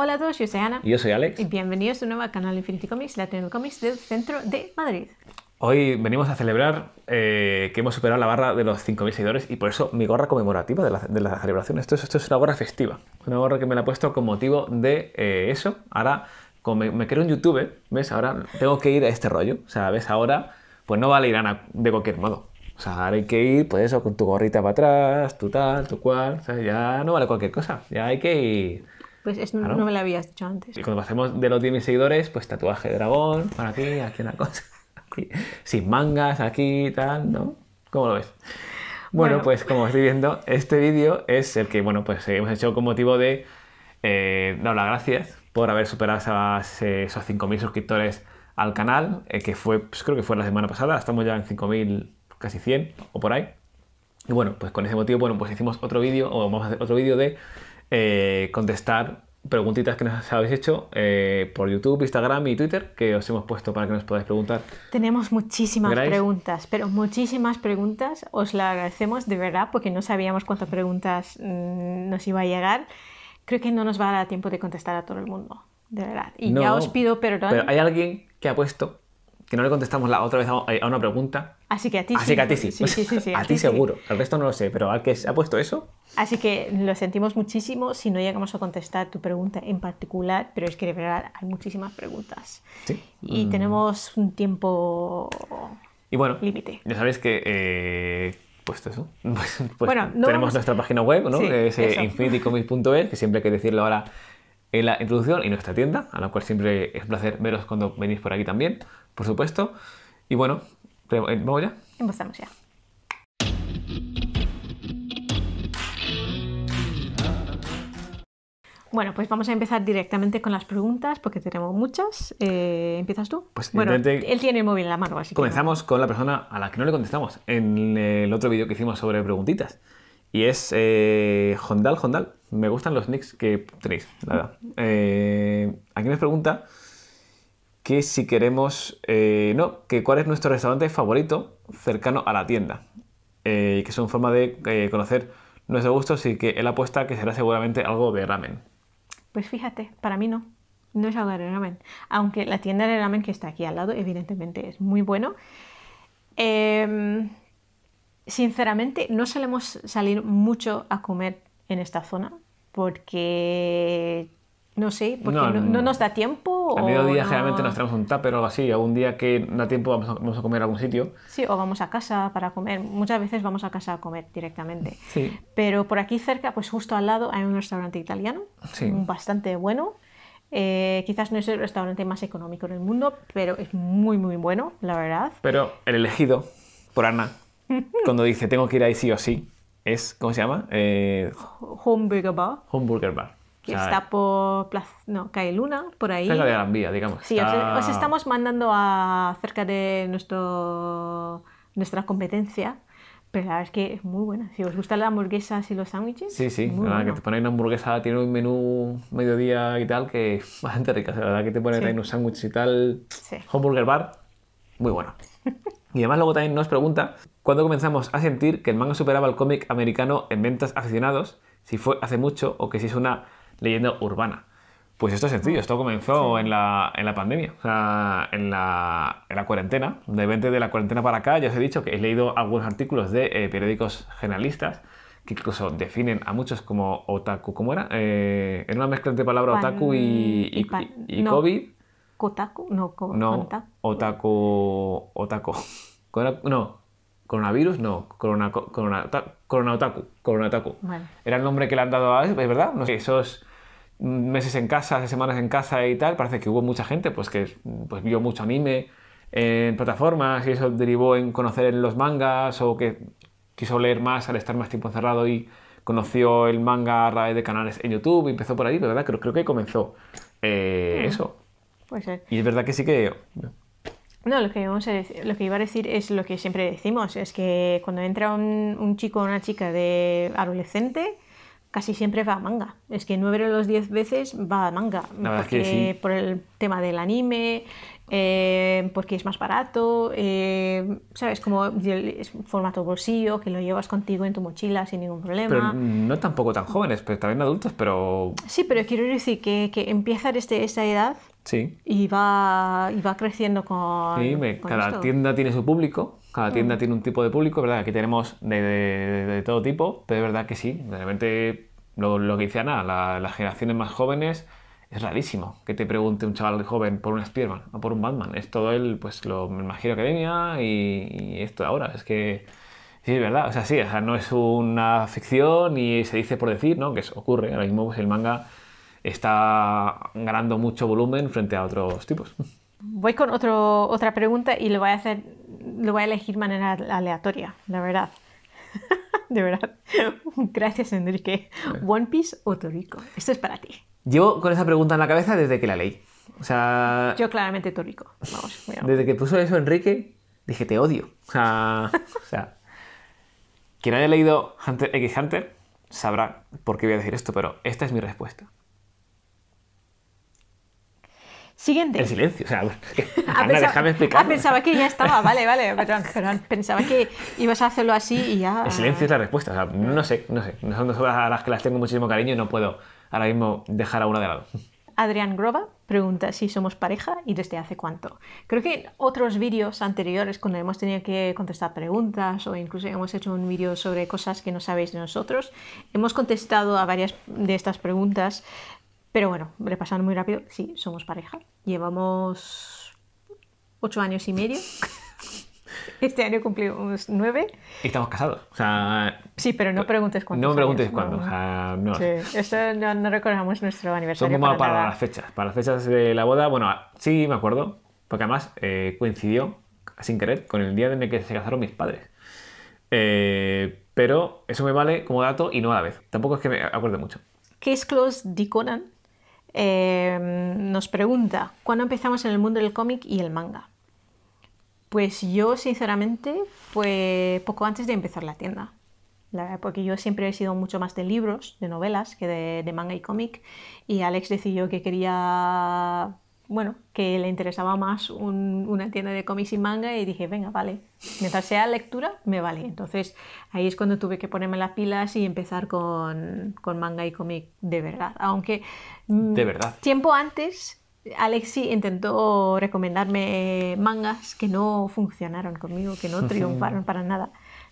Hola a todos, yo soy Ana. Y yo soy Alex. Y bienvenidos un nuevo canal canal Infinity Comics, Latino Comics del centro de Madrid. Hoy venimos a celebrar eh, que hemos superado la barra de los 5.000 seguidores y por eso mi gorra conmemorativa de la, celebración. Esto es, esto es una gorra festiva, una gorra que me la he puesto con motivo de eh, eso. Ahora, como me, creo un YouTube, ¿ves? Ahora tengo que ir a este rollo. O sea, ¿ves? Ahora, pues no vale ir Ana de cualquier modo. O sea, ahora hay que ir, pues eso, con tu gorrita para atrás, tu tal, tu cual. O sea, ya no vale cualquier cosa. Ya hay que ir pues no me lo habías dicho antes. Y cuando pasemos de los 10.000 seguidores, pues tatuaje de dragón, para aquí, aquí una cosa. Sin mangas, aquí, y tal, ¿no? ¿Cómo lo ves? Bueno, pues como estoy viendo, este vídeo es el que, bueno, pues hemos hecho con motivo de eh, dar las gracias por haber superado eh, esos 5.000 suscriptores al canal, eh, que fue, pues creo que fue la semana pasada, estamos ya en 5.000, casi 100 o por ahí. Y bueno, pues con ese motivo, bueno, pues hicimos otro vídeo, o vamos a hacer otro vídeo de eh, contestar preguntitas que nos habéis hecho eh, por YouTube, Instagram y Twitter que os hemos puesto para que nos podáis preguntar. Tenemos muchísimas preguntas, pero muchísimas preguntas. Os las agradecemos de verdad porque no sabíamos cuántas preguntas mm, nos iba a llegar. Creo que no nos va a dar tiempo de contestar a todo el mundo, de verdad. Y ya os pido perdón. Pero hay alguien que ha puesto que no le contestamos la otra vez a eh, una pregunta. Así que a ti Así sí. que a ti sí. sí, sí, sí a, ti seguro. El resto no lo sé, pero al que se ha puesto eso. Así que lo sentimos muchísimo si no llegamos a contestar tu pregunta en particular, pero es que de verdad hay muchísimas preguntas. Y mm. tenemos un tiempo y bueno, límite. Ya sabéis que. Eh, pues eso. Pues, pues bueno, tenemos nuestra página web, ¿no? que es eh, e, que siempre hay que decirlo ahora en la introducción y nuestra tienda, a la cual siempre es un placer veros cuando venís por aquí también por supuesto. Y bueno, eh, ¿vamos ya? Empezamos ya. Bueno, pues vamos a empezar directamente con las preguntas porque tenemos muchas. Eh, ¿Empiezas tú? Pues bueno, él tiene el móvil en la mano, así Comenzamos con la persona a la que no le contestamos en el otro vídeo que hicimos sobre preguntitas. Y es eh, Jondal, Hondal Hondal. Me gustan los nicks que tenéis, la verdad. aquí me pregunta que si queremos, eh, no, que cuál es nuestro restaurante favorito cercano a la tienda. Eh, que son forma de eh, conocer nuestros gustos y que él apuesta que será seguramente algo de ramen. Pues fíjate, para mí no. No es algo de ramen. Aunque la tienda de ramen que está aquí al lado, evidentemente, es muy bueno. Em, sinceramente, no solemos salir mucho a comer en esta zona porque no sé, porque no, nos da tiempo. Al mediodía día generalmente nos traemos un tupper o algo así. Algún día que no da tiempo vamos a, comer a algún sitio. Sí, o vamos a casa para comer. Muchas veces vamos a casa a comer directamente. Sí. Pero por aquí cerca, pues justo al lado, hay un restaurante italiano. Bastante bueno. Eh, quizás no es el restaurante más económico del mundo, pero es muy, muy bueno, la verdad. Pero el elegido por Ana, cuando dice tengo que ir ahí sí o sí, es, ¿cómo se llama? Eh... Bar. Bar está por no, cae Luna, por ahí. Cerca de Gran Vía, digamos. Sí, os, estamos mandando a cerca de nuestro, nuestra competencia. Pero la verdad es que es muy buena. Si os gustan las hamburguesas y los sándwiches. Sí, sí, la verdad que te ponen una hamburguesa, tiene un menú mediodía y tal, que es bastante rica. La verdad que te ponen ahí unos sándwiches y tal. Sí. Hamburger bar, muy bueno. Y además luego también nos pregunta cuándo comenzamos a sentir que el manga superaba al cómic americano en ventas aficionados, si fue hace mucho o que si es una leyenda urbana. Pues esto es sencillo, mm. esto comenzó en, la, en, la, pandemia, en la, en la cuarentena. De 20 de la cuarentena para acá, ya os he dicho que he leído algunos artículos de eh, periódicos generalistas que incluso definen a muchos como otaku. ¿Cómo era? Eh, era una mezcla entre palabra otaku y, y, no. COVID. ¿Kotaku? No, otaku. Otaku. no, coronavirus, no. Corona, corona, otaku. Corona otaku. Era el nombre que le han dado a. ¿Es verdad? No sé, esos meses en casa, semanas en casa y tal, parece que hubo mucha gente pues que pues, vio mucho anime en plataformas y eso derivó en conocer los mangas o que quiso leer más al estar más tiempo encerrado y conoció el manga a través de canales en YouTube y empezó por ahí, ¿verdad? Creo, creo que comenzó eh, mm. eso. Y es verdad que sí que... No, lo que, a lo que iba a decir es lo que siempre decimos, es que cuando entra un, un chico o una chica de adolescente, casi siempre va a manga. Es que nueve de los 10 veces va a manga. Por el tema del anime, eh, porque es más barato, eh, ¿sabes? Como es formato bolsillo, que lo llevas contigo en tu mochila sin ningún problema. Pero no tampoco tan jóvenes, pero también adultos, pero... Sí, pero quiero decir que, que empieza desde esa edad sí. y, va, y va creciendo con... Sí, cada tienda tiene su público. Cada tienda mm. tiene un tipo de público, ¿verdad? Aquí tenemos de, todo tipo, pero es verdad que sí, realmente lo, lo que dice Ana, las generaciones más jóvenes es rarísimo que te pregunte un chaval joven por un spider o por un Batman. Es todo el, pues, lo, me imagino academia y, y esto ahora. Es que. Sí, es verdad. O sea, sí, no es una ficción y se dice por decir, ¿no? Que ocurre. Ahora mismo, pues, el manga está ganando mucho volumen frente a otros tipos. Voy con otro, otra pregunta y lo voy a hacer, lo voy a elegir de manera aleatoria, la verdad. de verdad. Gracias, Enrique. One Piece o Torico. Esto es para ti. Llevo con esa pregunta en la cabeza desde que la leí. O sea. Yo claramente rico. Vamos, Desde que puso eso Enrique, dije, te odio. O sea. quien haya leído X Hunter sabrá por qué voy a decir esto, pero esta es mi respuesta. Siguiente. El silencio, o sea, déjame explicar. pensaba que ya estaba, vale, vale, pero pensaba que ibas a hacerlo así y ya. El silencio es la respuesta, o sea, no sé, no sé. Son dos obras a las que las tengo muchísimo cariño y no puedo ahora mismo dejar a una de lado. Adrián Groba pregunta si somos pareja y desde hace cuánto. Creo que en otros vídeos anteriores, cuando hemos tenido que contestar preguntas o incluso hemos hecho un vídeo sobre cosas que no sabéis de nosotros, hemos contestado a varias de estas preguntas, pero bueno, repasando muy rápido, sí, somos pareja. Llevamos ocho años y medio. Este año cumplimos nueve. estamos casados. sí, pero no preguntes cuándo. No preguntes cuándo. No. no. no, recordamos nuestro aniversario. Son como para, las fechas. Para las fechas de la boda, bueno, sí me acuerdo, porque además eh, coincidió, sin querer, con el día en el que se casaron mis padres. Eh, pero eso me vale como dato y no a la vez. Tampoco es que me acuerde mucho. Case Close de Conan eh, nos pregunta, ¿cuándo empezamos en el mundo del cómic y el manga? Pues yo, sinceramente, fue pues poco antes de empezar la tienda. Porque yo siempre he sido mucho más de libros, de novelas, que de, manga y cómic. Y Alex decidió que quería, bueno, que le interesaba más una tienda de cómics y manga. Y dije, venga, vale. Mientras sea lectura, me vale. Entonces ahí es cuando tuve que ponerme las pilas y empezar con, con manga y cómic de verdad. Aunque. Mm, de verdad. Tiempo antes Alexi intentó recomendarme eh, mangas que no funcionaron conmigo, que no triunfaron para nada.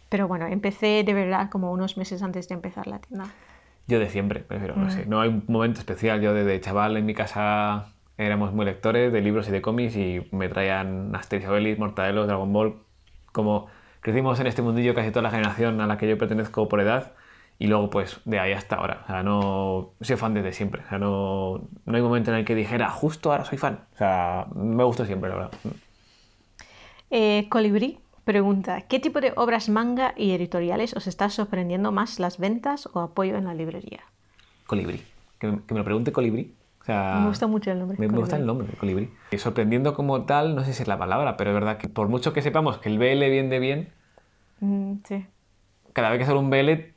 Pero bueno, empecé de verdad como unos meses antes de empezar la tienda. Yo de siempre, prefiero, no sé. Mm. No hay un momento especial. Yo desde chaval en mi casa éramos muy lectores de libros y de cómics y me traían Asterix Obelix, Mortadelo, Dragon Ball. Como crecimos en este mundillo casi toda la generación a la que yo pertenezco por edad, y luego, pues, de ahí hasta ahora. O sea, no... Soy fan desde siempre. O sea, no... no hay momento en el que dijera, justo ahora soy fan. O sea, me gusta siempre, la verdad. Colibri eh, Colibrí pregunta, ¿qué tipo de obras manga y editoriales os está sorprendiendo más las ventas o apoyo en la librería? Colibrí. Que, me, lo pregunte Colibrí. O sea, me gusta mucho el nombre. Me, gusta el nombre, Colibrí. Eh, sorprendiendo como tal, no sé si es la palabra, pero es verdad que por mucho que sepamos que el BL viene bien, mm, sí. cada vez que sale un BL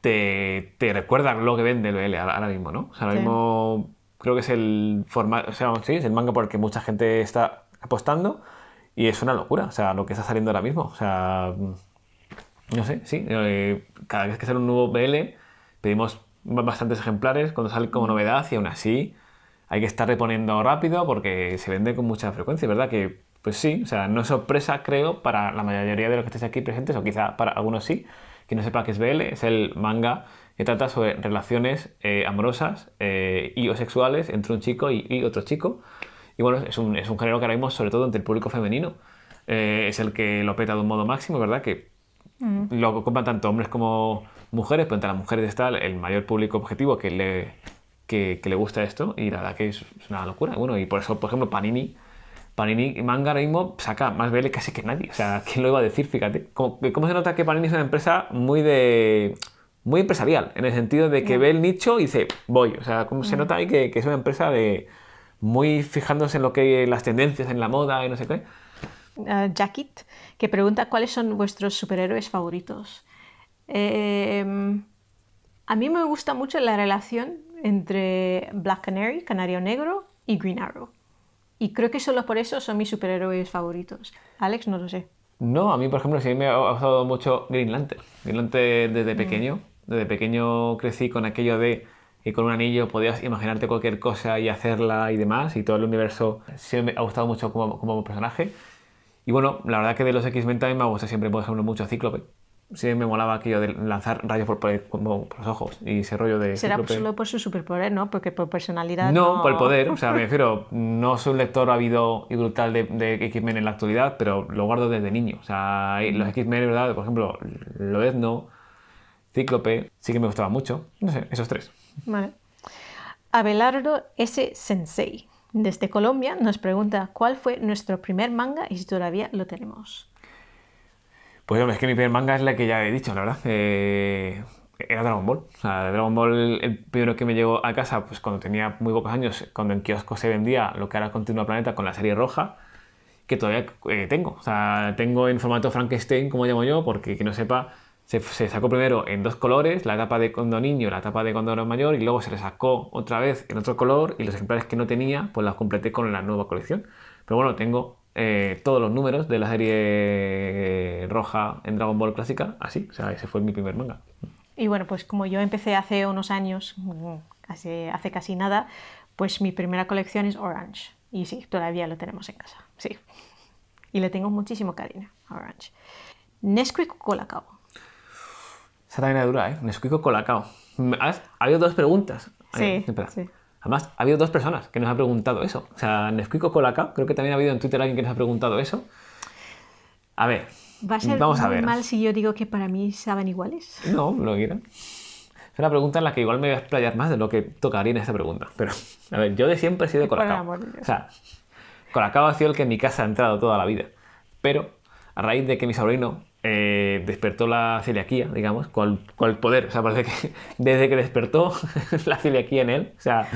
te, te recuerdan lo que vende el BL ahora mismo, ¿no? O sea, ahora mismo creo que es el formato, o sea, sí, es el manga por el que mucha gente está apostando y es una locura, o sea, lo que está saliendo ahora mismo, o sea, no sé, sí, eh, cada vez que sale un nuevo BL pedimos bastantes ejemplares cuando sale como mm. novedad y aún así hay que estar reponiendo rápido porque se vende con mucha frecuencia, ¿verdad? Que pues sí, o sea, no es sorpresa creo para la mayoría de los que estéis aquí presentes o quizá para algunos sí, que no sepa qué es BL, es el manga que trata sobre relaciones eh, amorosas eh, y o sexuales entre un chico y, otro chico. Y bueno, es un, es un, género que ahora mismo, sobre todo entre el público femenino, eh, es el que lo peta de un modo máximo, ¿verdad? Que mm. lo compran tanto hombres como mujeres, pero entre las mujeres está el mayor público objetivo que le, que, le gusta esto y la verdad que es, es una locura. Bueno, y por eso, por ejemplo, Panini Panini Manga ahora mismo saca más BL casi que nadie. O sea, ¿quién lo iba a decir? Fíjate. ¿Cómo, se nota que Panini es una empresa muy de muy empresarial, en el sentido de que ve el nicho y dice, voy. O sea, ¿cómo se nota ahí que, es una empresa de muy fijándose en lo que las tendencias, en la moda y no sé qué. Ah, Jackit, Jacket, que pregunta cuáles son vuestros superhéroes favoritos. Em, a mí me gusta mucho la relación entre Black Canary, Canario Negro, y Green Arrow. Y creo que solo por eso son mis superhéroes favoritos. Alex, no lo sé. No, a mí, por ejemplo, sí me ha gustado mucho Green Lantern. Green Lantern desde mm. pequeño. Desde pequeño crecí con aquello de que con un anillo podías imaginarte cualquier cosa y hacerla y demás. Y todo el universo se me ha gustado mucho como, como personaje. Y bueno, la verdad que de los X-Men también me gusta siempre, por ejemplo, mucho Cíclope sí me molaba aquello de lanzar rayos por, los ojos y ese rollo de... Será solo por su superpoder, ¿no? Porque por personalidad... No, no, por el poder, o sea, me refiero, no soy un lector habido y brutal de, X-Men en la actualidad, pero lo guardo desde niño. O sea, mm. los X-Men, ¿verdad? Por ejemplo, etno, Cíclope, sí que me gustaba mucho. No sé, esos tres. Vale. Abelardo S. Sensei, desde Colombia, nos pregunta cuál fue nuestro primer manga y si todavía lo tenemos. Pues hombre, es que mi primer manga es la que ya he dicho, la verdad. Eh, era Dragon Ball. O sea, Dragon Ball, el primero que me llegó a casa, pues cuando tenía muy pocos años, cuando en kiosco se vendía lo que ahora continúa Planeta con la serie roja, que todavía eh, tengo. O sea, tengo en formato Frankenstein, como llamo yo, porque que no sepa, se, sacó primero en dos colores, la etapa de cuando niño, la etapa de cuando era mayor, y luego se le sacó otra vez en otro color, y los ejemplares que no tenía, pues los completé con la nueva colección. Pero bueno, tengo eh, todos los números de la serie roja en Dragon Ball clásica así. O sea, ese fue mi primer manga. Y bueno, pues como yo empecé hace unos años, hace, casi nada, pues mi primera colección es Orange. Y sí, todavía lo tenemos en casa. Sí. Y le tengo muchísimo cariño a Orange. Nesquik o Colacao. Esa también dura, ¿eh? Nesquik o Colacao. Ha habido dos preguntas. Sí, sí. Además, ha habido dos personas que nos han preguntado eso. O sea, Nesquico Colacao, creo que también ha habido en Twitter alguien que nos ha preguntado eso. A ver. Va a ser vamos a ver. mal si yo digo que para mí saben iguales. No, lo irán. Es una pregunta en la que igual me voy a explayar más de lo que tocaría en esta pregunta. Pero, a ver, yo de siempre he sido Colacao. O sea, Colacao ha sido el que en mi casa ha entrado toda la vida. Pero, a raíz de que mi sobrino eh, despertó la celiaquía, digamos, con, el poder. O sea, parece que desde que despertó la celiaquía en él, o sea,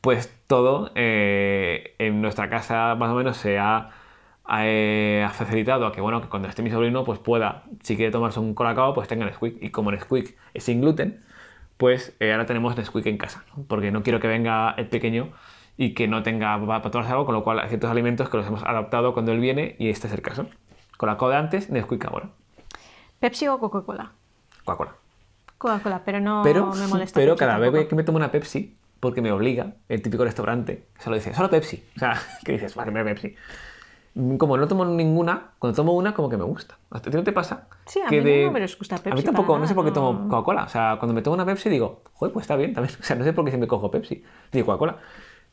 pues todo eh, en nuestra casa más o menos se eh, ha, facilitado a que, bueno, que cuando esté mi sobrino, pues pueda, si quiere tomarse un colacao, pues tenga Nesquik. Y como Nesquik es sin gluten, pues ahora tenemos Nesquik en casa, porque no quiero que venga el pequeño y que no tenga para algo, con lo cual hay ciertos alimentos que los hemos adaptado cuando él viene y este es el caso. Colacao de antes, Nesquik ahora. ¿Pepsi o Coca-Cola? Coca-Cola. Coca-Cola, pero no me molesta. Pero cada vez que me tomo una Pepsi, porque me obliga, el típico restaurante, solo dice, solo Pepsi. O sea, que dices, vale, me Pepsi. Como no tomo ninguna, cuando tomo una, como que me gusta. ¿A ti no te pasa? Sí, a mí de... no me gusta Pepsi. A mí tampoco, no sé por qué tomo Coca-Cola. O sea, cuando me tomo una Pepsi digo, joder, pues está bien también. O sea, no sé por qué siempre cojo Pepsi. Digo Coca-Cola.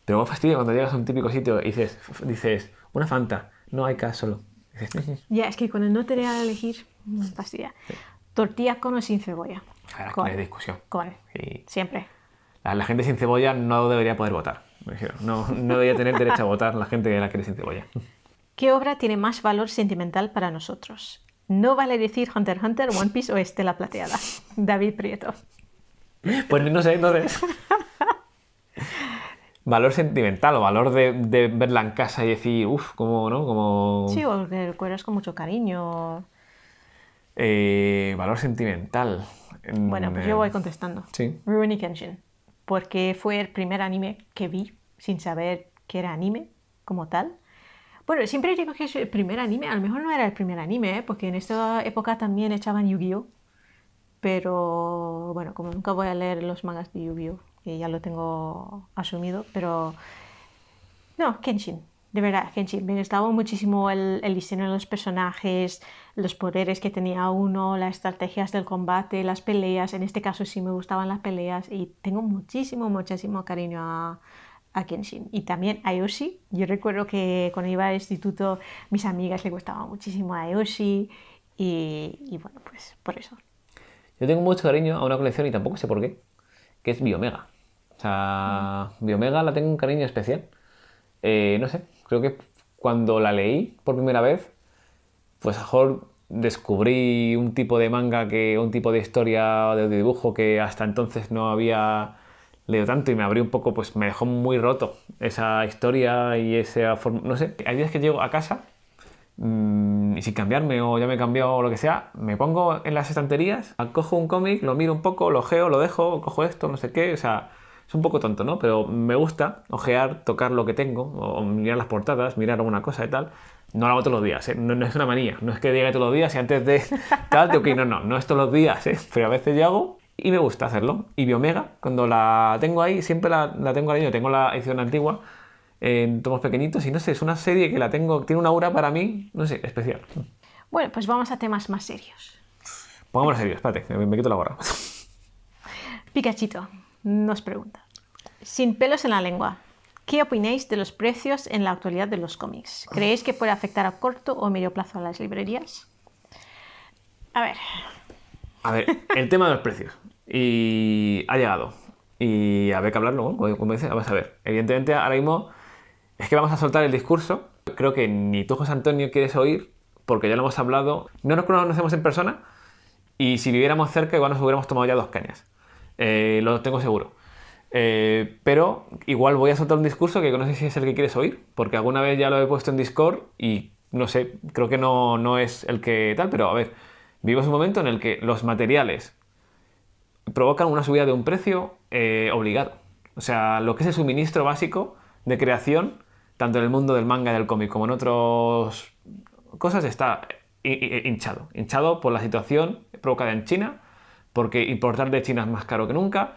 Pero me fastidio cuando llegas a un típico sitio y dices, dices una Fanta, no hay caso solo. ya, es que cuando no te a elegir. Pastilla. Tortillas con o sin cebolla. Ah, no hay discusión. Con. Siempre. La, gente sin cebolla no debería poder votar. No, no debería tener derecho a votar la gente que la quiere sin cebolla. ¿Qué obra tiene más valor sentimental para nosotros? No vale decir Hunter Hunter, One Piece o Estela Plateada. David Prieto. Pues no sé, sé. valor sentimental o valor de, verla en casa y decir, uff, como, ¿no? Como... Sí, o que recuerdas con mucho cariño. Eh, valor sentimental. Mm, bueno, pues yo voy eh, contestando. Sí. Kenshin. Porque fue el primer anime que vi sin saber que era anime como tal. Bueno, siempre digo que es el primer anime. A lo mejor no era el primer anime, ¿eh? porque en esta época también echaban Yu-Gi-Oh! Pero bueno, como nunca voy a leer los mangas de Yu-Gi-Oh! ya lo tengo asumido, pero. No, Kenshin. De verdad, Kenshin me gustaba muchísimo el, diseño de los personajes, los poderes que tenía uno, las estrategias del combate, las peleas. En este caso sí me gustaban las peleas y tengo muchísimo, muchísimo cariño a, a Y también a Yoshi. Yo recuerdo que cuando iba al instituto mis amigas le gustaba muchísimo a Eoshi y, bueno, pues por eso. Yo tengo mucho cariño a una colección y tampoco sé por qué, que es Biomega. O sea, mm. Biomega la tengo un cariño especial. Eh, no sé, creo que cuando la leí por primera vez, pues a mejor descubrí un tipo de manga que un tipo de historia de dibujo que hasta entonces no había leído tanto y me abrió un poco pues me dejó muy roto esa historia y esa forma no sé hay días que llego a casa mm, y sin cambiarme o ya me he cambiado o lo que sea me pongo en las estanterías cojo un cómic lo miro un poco lo geo lo dejo cojo esto no sé qué o sea es un poco tonto, ¿no? Pero me gusta ojear, tocar lo que tengo, o mirar las portadas, mirar alguna cosa y tal. No lo hago todos los días, ¿eh? no, es una manía, no es que llegue todos los días y antes de tal, te que no, no, no es todos los días, ¿eh? pero a veces ya hago y me gusta hacerlo. Y Biomega, cuando la tengo ahí, siempre la, tengo ahí, yo tengo la edición antigua, en tomos pequeñitos y no sé, es una serie que la tengo, tiene una aura para mí, no sé, especial. Bueno, pues vamos a temas más serios. Pongámonos serios, espérate, me, me quito la gorra. Pikachito nos pregunta, sin pelos en la lengua, ¿qué opináis de los precios en la actualidad de los cómics? ¿Creéis que puede afectar a corto o medio plazo a las librerías? A ver. A ver, el tema de los precios. Y ha llegado. Y a ver que hablarlo, ¿no? vamos a ver. Evidentemente, ahora mismo es que vamos a soltar el discurso. Creo que ni tú, José Antonio, quieres oír, porque ya lo hemos hablado. No nos conocemos en persona. Y si viviéramos cerca, igual nos hubiéramos tomado ya dos cañas. Eh, lo tengo seguro. Eh, pero igual voy a soltar un discurso que no sé si es el que quieres oír, porque alguna vez ya lo he puesto en Discord y no sé, creo que no, es el que tal, pero a ver, vivimos un momento en el que los materiales provocan una subida de un precio eh, obligado. O sea, lo que es el suministro básico de creación, tanto en el mundo del manga y del cómic como en otras cosas, está hinchado. Hinchado por la situación provocada en China, porque importar de China es más caro que nunca,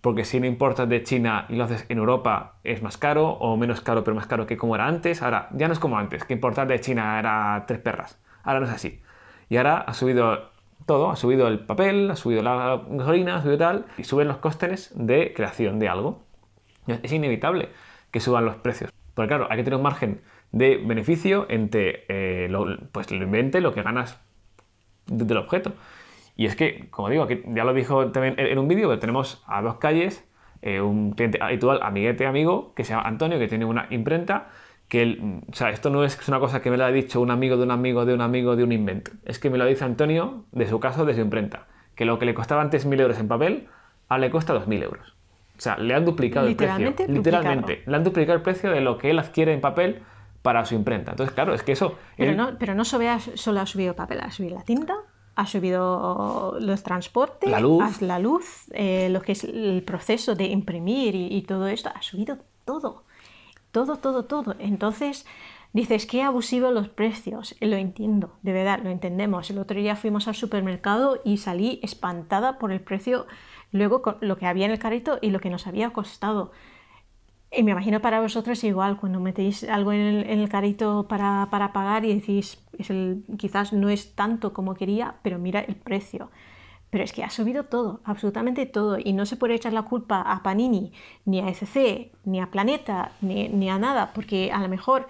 porque si no importas de China y lo haces en Europa es más caro, o menos caro, pero más caro que como era antes. Ahora, ya no es como antes, que importar de China era tres perras. Ahora no es así. Y ahora ha subido todo, ha subido el papel, ha subido la gasolina, ha subido tal, y suben los costes de creación de algo. Es inevitable que suban los precios. Porque claro, hay que tener un margen de beneficio entre eh, lo, pues, lo invente, lo que ganas del objeto. Y es que, como digo, ya lo dijo también en un vídeo, pero tenemos a dos calles eh, un cliente habitual, amiguete, amigo, que se llama Antonio, que tiene una imprenta, que o sea, esto no es una cosa que me lo ha dicho un amigo de un amigo de un amigo de un invento, es que me lo dice Antonio de su caso, de su imprenta, que lo que le costaba antes 1.000 euros en papel, ahora le cuesta 2.000 euros. O sea, le han duplicado el precio. Literalmente. Le han duplicado el precio de lo que él adquiere en papel para su imprenta. Entonces, claro, es que eso... Pero, no, pero no solo ha subido papel, ha subido la tinta, ha subido los transportes, la luz, la luz eh, lo que es el proceso de imprimir y, todo esto, ha subido todo, todo, todo, todo. Entonces, dices, que abusivo los precios, lo entiendo, de verdad, lo entendemos. El otro día fuimos al supermercado y salí espantada por el precio, luego con lo que había en el carrito y lo que nos había costado. Y me imagino para vosotros igual, cuando metéis algo en el, carrito para, pagar y decís, el, quizás no es tanto como quería, pero mira el precio. Pero es que ha subido todo, absolutamente todo, y no se puede echar la culpa a Panini, ni a SC, ni a Planeta, ni, a nada, porque a lo mejor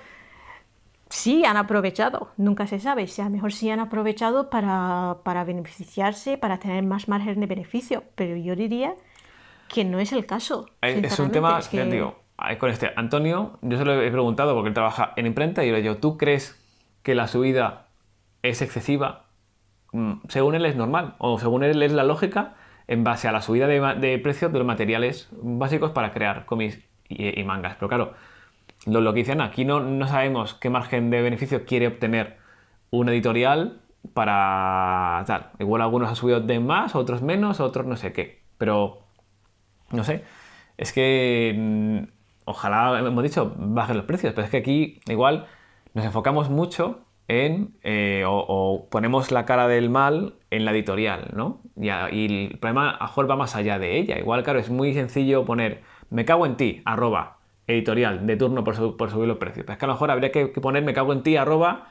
sí han aprovechado, nunca se sabe, a lo mejor sí han aprovechado para, beneficiarse, para tener más margen de beneficio, pero yo diría que no es el caso. Eh, es un tema, es digo, Ah, con este Antonio, yo se lo he preguntado porque él trabaja en imprenta y yo le digo, ¿tú crees que la subida es excesiva? Mm, según él es normal, o según él es la lógica en base a la subida de, de precios de los materiales básicos para crear cómics eh, y, mangas. Pero claro, lo, lo que dicen aquí no, no sabemos qué margen de beneficio quiere obtener un editorial para tal. Igual algunos han subido de más, otros menos, otros no sé qué. Pero, no sé, es que mm, ojalá, hemos dicho, bajen los precios, pero es que aquí igual nos enfocamos mucho en, eh, o, ponemos la cara del mal en la editorial, ¿no? Y, el problema a va más allá de ella. Igual, claro, es muy sencillo poner, me cago en ti, arroba, editorial, de turno por, subir los precios. Pero es que a lo mejor habría que, poner, me cago en ti, arroba,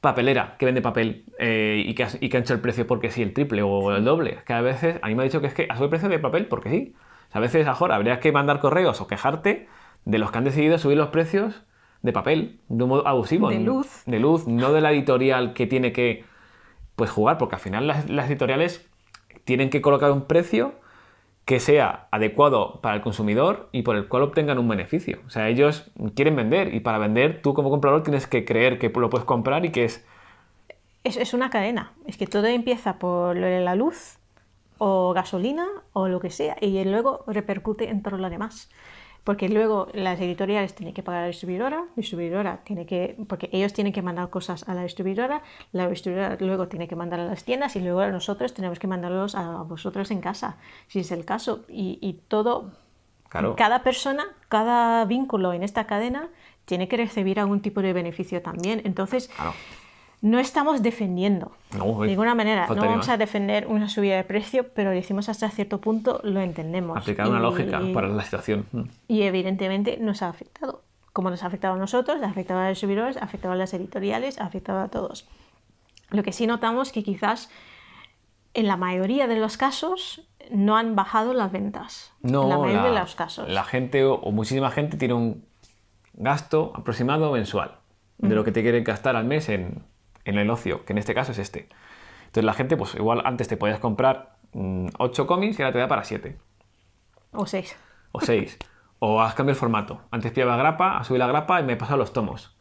papelera, que vende papel eh, y, que, y, hecho el precio porque sí, el triple o el doble. Es que a veces, a mí me ha dicho que es que a subido el precio de papel porque sí. O sea, a veces, a habría que mandar correos o quejarte de los que han decidido subir los precios de papel, de un modo abusivo. De luz. De luz, no de la editorial que tiene que pues, jugar, porque al final las, editoriales tienen que colocar un precio que sea adecuado para el consumidor y por el cual obtengan un beneficio. O sea, ellos quieren vender y para vender tú como comprador tienes que creer que lo puedes comprar y que Es, es una cadena, es que todo empieza por la luz o gasolina o lo que sea y luego repercute en todo lo demás porque luego las editoriales tienen que pagar a la distribuidora, distribuidora tiene que, porque ellos tienen que mandar cosas a la distribuidora, la distribuidora luego tiene que mandar a las tiendas y luego nosotros tenemos que mandarlos a vosotros en casa, si es el caso. Y, todo, claro. cada persona, cada vínculo en esta cadena tiene que recibir algún tipo de beneficio también. Entonces, claro no estamos defendiendo de ninguna manera. No vamos a defender una subida de precio, pero lo hicimos hasta cierto punto, lo entendemos. Aplicar una lógica para la situación. Mm. Y evidentemente nos ha afectado. Como nos ha afectado a nosotros, ha afectado a los subidores ha afectado a las editoriales, ha afectado a todos. Lo que sí notamos que quizás en la mayoría de los casos no han bajado las ventas. No, la mayoría de los casos. La gente o, muchísima gente tiene un gasto aproximado mensual de lo mm. que te quieren gastar al mes en en el ocio, que en este caso es este. Entonces la gente, pues igual antes te podías comprar 8 mm, cómics y ahora te da para 7. O 6. O 6. O has cambiado el formato. Antes la grapa, has subido la grapa y me he pasado los tomos.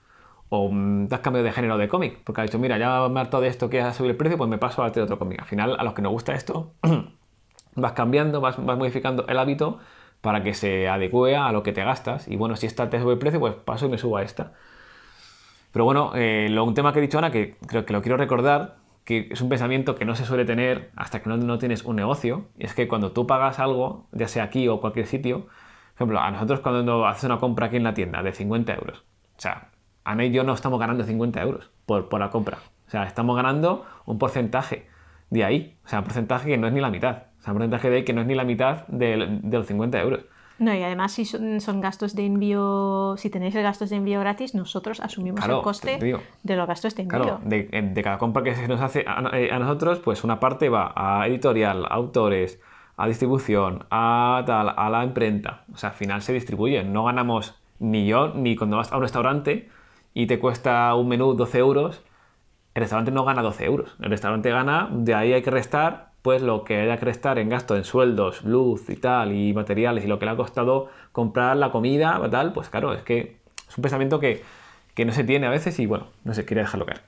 O mm, te has cambiado de género de cómic, porque has dicho, mira, ya me he hartado de esto que has subido el precio, pues me paso a otro cómic. Al final, a los que nos gusta esto, vas cambiando, vas, vas, modificando el hábito para que se adecue a lo que te gastas. Y bueno, si esta te sube el precio, pues paso y me subo a esta. Pero bueno, eh, lo, un tema que he dicho Ana, que creo que lo quiero recordar, que es un pensamiento que no se suele tener hasta que no, tienes un negocio, y es que cuando tú pagas algo, ya sea aquí o cualquier sitio, por ejemplo, a nosotros cuando haces una compra aquí en la tienda de 50 euros, o sea, Ana y yo no estamos ganando 50 euros por, por la compra, o sea, estamos ganando un porcentaje de ahí, o sea, un porcentaje que no es ni la mitad, o sea, un porcentaje de ahí que no es ni la mitad del de los 50 euros. No, y además si son, gastos de envío, si tenéis gastos de envío gratis, nosotros asumimos el coste de los gastos de envío. Claro, eh, de, cada compra que se nos hace a, eh, a, nosotros, pues una parte va a editorial, a autores, a distribución, a tal, a la imprenta. O sea, al final se distribuye. No ganamos ni yo, ni cuando vas a un restaurante y te cuesta un menú 12 euros, el restaurante no gana 12 euros. El restaurante gana, de ahí hay que restar pues lo que haya que restar en gasto en sueldos, luz y tal, y materiales, y lo que le ha costado comprar la comida, tal, pues claro, es que es un pensamiento que, no se tiene a veces y bueno, no sé, quería dejarlo caer.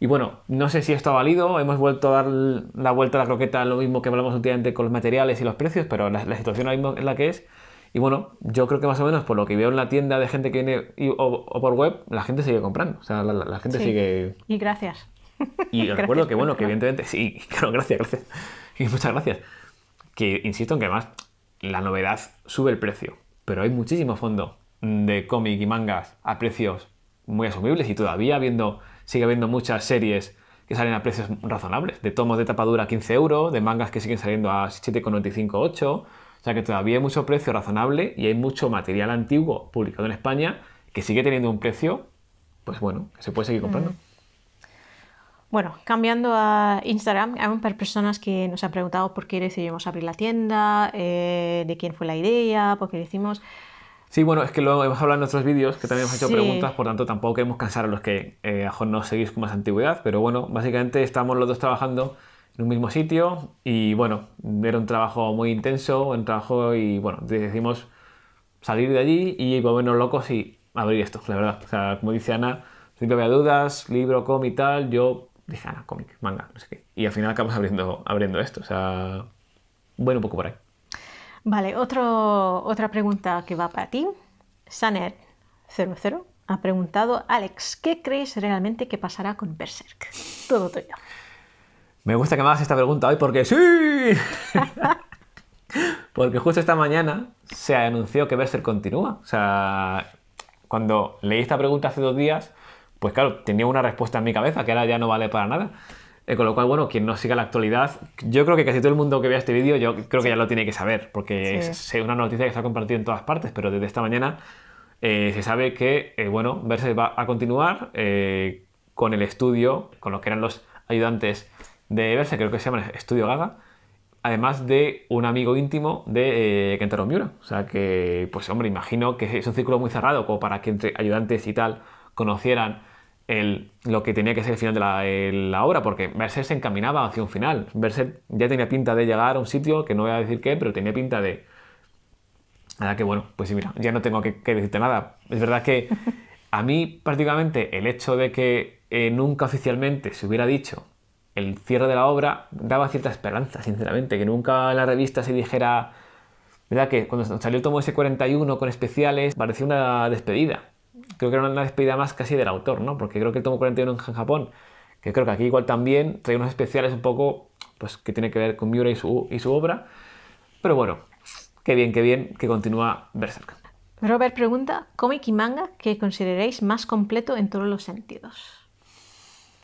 Y bueno, no sé si esto ha valido, hemos vuelto a dar la vuelta a la croqueta, lo mismo que hablamos últimamente con los materiales y los precios, pero la, situación ahora mismo es la que es. Y bueno, yo creo que más o menos por lo que veo en la tienda de gente que viene o, por web, la gente sigue comprando. O sea, la, gente sigue. Y gracias. Y recuerdo que, bueno, que evidentemente, sí, claro, gracias, gracias. Y muchas gracias. Que insisto en que además la novedad sube el precio, pero hay muchísimo fondo de cómic y mangas a precios muy asumibles y todavía habiendo, sigue habiendo muchas series que salen a precios razonables, de tomos de tapadura a 15 euros, de mangas que siguen saliendo a 7,95, 8, o sea que todavía hay mucho precio razonable y hay mucho material antiguo publicado en España que sigue teniendo un precio, pues bueno, que se puede seguir comprando. Mm. Bueno, cambiando a Instagram, hay un par de personas que nos han preguntado por qué decidimos abrir la tienda, eh, de quién fue la idea, por qué decimos... Sí, bueno, es que lo hemos hablado en otros vídeos, que también hemos hecho preguntas, por tanto tampoco queremos cansar a los que eh, no seguís con más antigüedad, pero bueno, básicamente estamos los dos trabajando en un mismo sitio y bueno, era un trabajo muy intenso, un trabajo y bueno, decidimos salir de allí y volvernos locos y abrir esto, la verdad. O sea, como dice Ana, siempre había dudas, libro, com y tal, yo dice, ah, cómic, manga, no sé qué. Y al final acabamos abriendo, abriendo esto. O sea, bueno, un poco por ahí. Vale, otra pregunta que va para ti. Saner00 ha preguntado, Alex, ¿qué crees realmente que pasará con Berserk? Todo tuyo. Me gusta que me hagas esta pregunta hoy porque sí. porque justo esta mañana se anunció que Berserk continúa. O sea, cuando leí esta pregunta hace dos días, pues claro, tenía una respuesta en mi cabeza que ahora ya no vale para nada. Eh, con lo cual, bueno, quien no siga la actualidad, yo creo que casi todo el mundo que vea este vídeo, yo creo que ya lo tiene que saber, porque es, una noticia que se ha compartido en todas partes, pero desde esta mañana eh, se sabe que, eh, bueno, Verse va a continuar con el estudio, con lo que eran los ayudantes de Verse, creo que se llama Estudio Gaga, además de un amigo íntimo de Kentaro Miura. O sea que, pues hombre, imagino que es un círculo muy cerrado, como para que entre ayudantes y tal conocieran lo que tenía que ser el final de la, eh, obra, porque Berset se encaminaba hacia un final. verse ya tenía pinta de llegar a un sitio, que no voy a decir qué, pero tenía pinta de... Nada que bueno, pues sí, mira, ya no tengo que, decirte nada. Es verdad que a mí prácticamente el hecho de que eh, nunca oficialmente se hubiera dicho el cierre de la obra daba cierta esperanza, sinceramente, que nunca en la revista se dijera, ¿verdad? Que cuando salió el tomo ese 41 con especiales parecía una despedida creo que era una despedida más casi del autor, ¿no? Porque creo que el tomo 41 en Japón, que creo que aquí igual también trae unos especiales un poco, pues que tiene que ver con Miura y su, y su obra. Pero bueno, qué bien, qué bien que continúa Berserk. Robert pregunta, cómic y manga que consideréis más completo en todos los sentidos.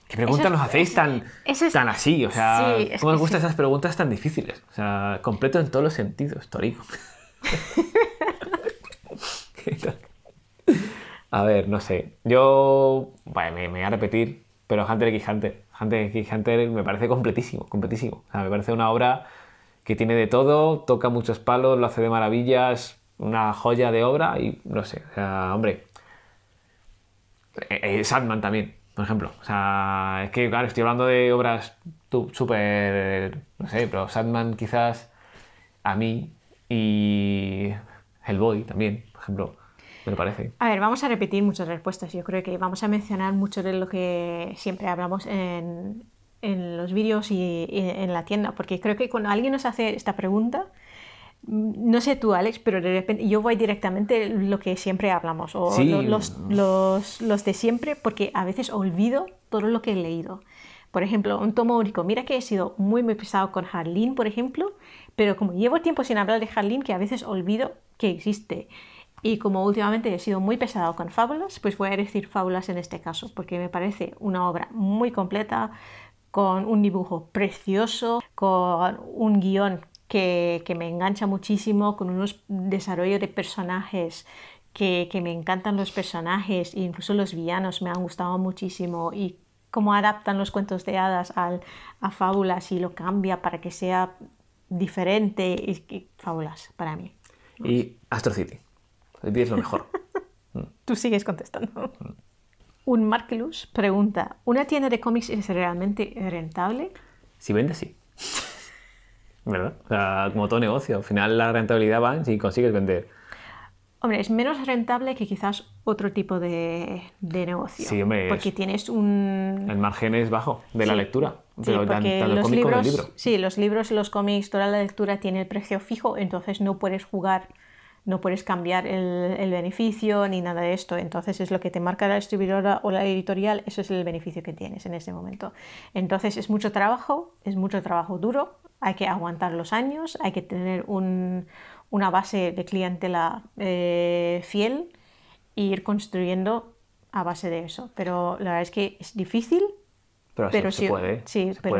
¿Qué preguntas nos hacéis tan, tan así? O sea, ¿cómo os gustan esas preguntas tan difíciles? O sea, completo en todos los sentidos, histórico A ver, no sé. Yo. me, voy a repetir, pero Hunter x Hunter. Hunter x Hunter me parece completísimo, completísimo. O sea, me parece una obra que tiene de todo, toca muchos palos, lo hace de maravillas, una joya de obra y no sé. O sea, hombre. Eh, eh, Sandman también, por ejemplo. O sea, es que, claro, estoy hablando de obras súper. No sé, pero Sandman quizás a mí y El Hellboy también, por ejemplo me parece. A ver, vamos a repetir muchas respuestas. Yo creo que vamos a mencionar mucho de lo que siempre hablamos en, los vídeos y, en la tienda, porque creo que cuando alguien nos hace esta pregunta, mm, no sé tú, Alex, pero de repente yo voy directamente lo que siempre hablamos, o los, de siempre, porque a veces olvido todo lo que he leído. Por ejemplo, un tomo único. Mira que he sido muy, muy pesado con Harleen, por ejemplo, pero como llevo tiempo sin hablar de Harleen, que a veces olvido que existe. Y como últimamente he sido muy pesado con fábulas, pues voy a decir fábulas en este caso, porque me parece una obra muy completa, con un dibujo precioso, con un guión que, me engancha muchísimo, con unos desarrollos de personajes que, me encantan los personajes, e incluso los villanos me han gustado muchísimo y cómo adaptan los cuentos de hadas a fábulas y lo cambia para que sea diferente y, fábulas para mí. Y Astro City pides lo mejor. Mm. Tú sigues contestando. Un Marklus pregunta, ¿una tienda de cómics es realmente rentable? Si vende, sí. ¿Verdad? O sea, como todo negocio, al final la rentabilidad va si consigues vender. Hombre, es menos rentable que quizás otro tipo de, negocio. Sí, hombre. Porque tienes un... El margen es bajo de la lectura. Sí, porque tanto los libros, como Sí, los libros, los cómics, toda la lectura tiene el precio fijo, entonces no puedes jugar no puedes cambiar el, beneficio ni nada de esto. Entonces es lo que te marca la distribuidora o la editorial, eso es el beneficio que tienes en este momento. Entonces es mucho trabajo, es mucho trabajo duro, hay que aguantar los años, hay que tener una base de clientela eh, fiel e ir construyendo a base de eso. Pero la verdad es que es difícil. Pero, sí, Sí, pero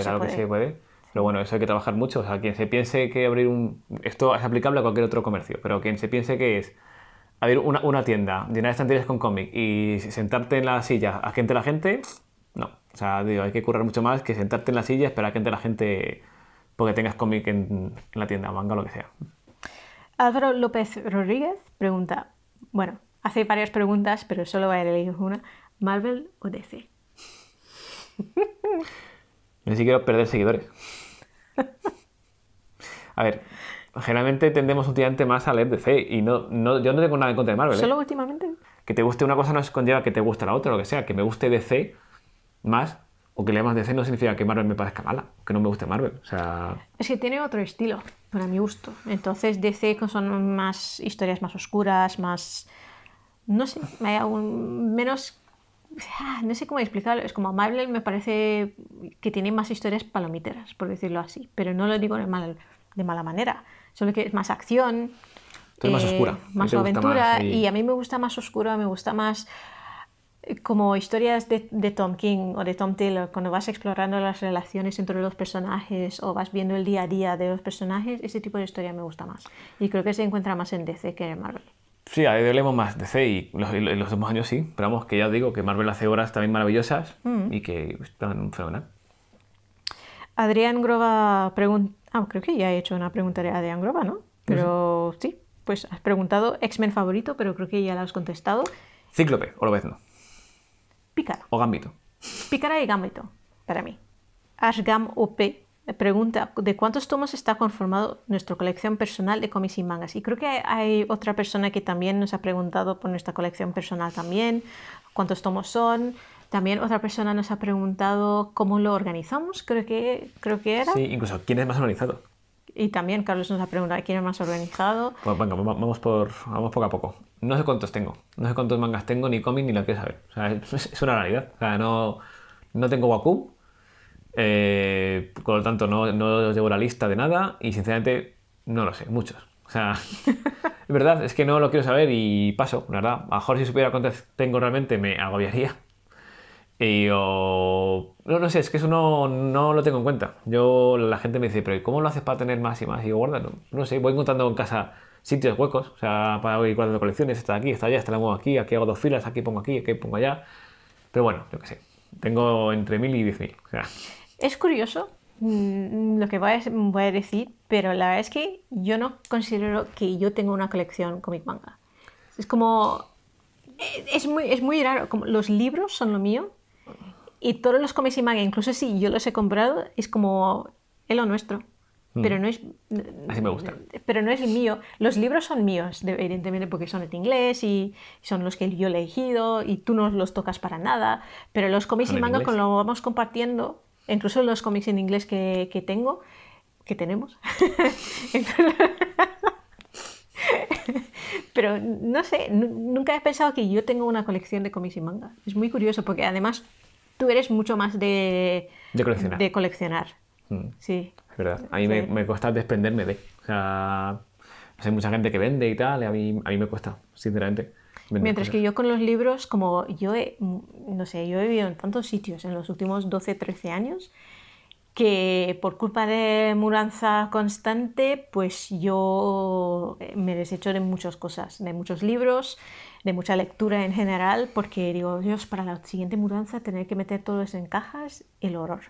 puede. Pero bueno, eso hay que trabajar mucho. O sea, quien se piense que abrir un... Esto es aplicable a cualquier otro comercio, pero quien se piense que es abrir una, tienda, llenar estanterías con cómic y sentarte en la silla a que entre la gente, no. O sea, digo, hay que currar mucho más que sentarte en la silla y esperar a que entre la gente porque tengas cómic en, la tienda, manga o lo que sea. Álvaro López Rodríguez pregunta, bueno, hace varias preguntas, pero solo va a elegir una, ¿Marvel o DC? Ni siquiera perder seguidores. A ver, generalmente tendemos últimamente más a leer DC y no, no, yo no tengo nada en contra de Marvel. ¿eh? ¿Solo últimamente? Que te guste una cosa no es conlleva que te guste la otra, lo que sea. Que me guste DC más o que lea más DC no significa que Marvel me parezca mala, que no me guste Marvel. O sea... Es que tiene otro estilo, para mi gusto. Entonces DC son más historias más oscuras, más... No sé, hay aún menos ah, no sé cómo explicarlo, es como Marvel me parece que tiene más historias palomiteras, por decirlo así, pero no lo digo en mal, de mala manera. Solo que es más acción. más eh, oscura. Más aventura. y... a mí me gusta más oscuro me gusta más eh, como historias de, Tom King o de Tom Taylor, cuando vas explorando las relaciones entre los personajes o vas viendo el día a día de los personajes, ese tipo de historia me gusta más. Y creo que se encuentra más en DC que en Marvel. Sí, ahí hablemos más DC y en los últimos años sí, pero vamos, que ya os digo que Marvel hace obras también maravillosas mm. y que están fenomenal. Adrián Groba pregunta Ah, creo que ya he hecho una pregunta de Angroba, ¿no? Pero sí, pues has preguntado X-Men favorito, pero creo que ya la has contestado. Cíclope, o lo ves no. Pícara. O Gambito. Pícara y Gambito, para mí. Ashgam OP pregunta de cuántos tomos está conformado nuestra colección personal de cómics y mangas. Y creo que hay, otra persona que también nos ha preguntado por nuestra colección personal también, cuántos tomos son, también otra persona nos ha preguntado cómo lo organizamos, creo que, creo que era. Sí, incluso quién es más organizado. Y también Carlos nos ha preguntado quién es más organizado. Pues venga, vamos, por, vamos poco a poco. No sé cuántos tengo, no sé cuántos mangas tengo, ni cómics, ni lo que saber. O sea, es, una realidad. O sea, no, no tengo Waku. Eh, por lo tanto no, no llevo la lista de nada y sinceramente no lo sé, muchos. O sea, es verdad, es que no lo quiero saber y paso, la verdad. A lo mejor si supiera cuántas tengo realmente me agobiaría y yo, no, sé, es que eso no, no, lo tengo en cuenta. Yo, la gente me dice, pero ¿cómo lo haces para tener más y más? Y yo, guarda, no, sé, voy encontrando en casa sitios huecos, o sea, para ir guardando colecciones, está aquí, está allá, esta la aquí, aquí hago dos filas, aquí pongo aquí, aquí pongo allá. Pero bueno, yo qué sé, tengo entre mil y diez mil. Es curioso mm, lo que voy a, decir, pero la verdad es que yo no considero que yo tenga una colección cómic manga. Es como... E, es muy, es muy raro, como los libros son lo mío, y todos los cómics y manga, incluso si yo los he comprado, es como es lo nuestro. Mm. Pero no es. Así me gusta. Pero no es el mío. Los libros son míos, evidentemente, porque son en inglés y son los que yo he elegido y tú no los tocas para nada. Pero los cómics y manga, con lo vamos compartiendo, incluso los cómics en inglés que, que tengo, que tenemos. Pero no sé, nunca he pensado que yo tengo una colección de cómics y manga. Es muy curioso porque además tú eres mucho más de, de coleccionar. De coleccionar. Mm. Sí. Es verdad. A mí me, me, cuesta desprenderme de. O sea, hay mucha gente que vende y tal, a mí, a mí me cuesta, sinceramente. Mientras que yo con los libros, como yo no sé, yo he vivido en tantos sitios en los últimos 12, 13 años, que por culpa de mudanza constante, pues yo eh, me desecho de muchas cosas, de muchos libros, de mucha lectura en general, porque digo, Dios, para la siguiente mudanza tener que meter todo eso en cajas, el horror.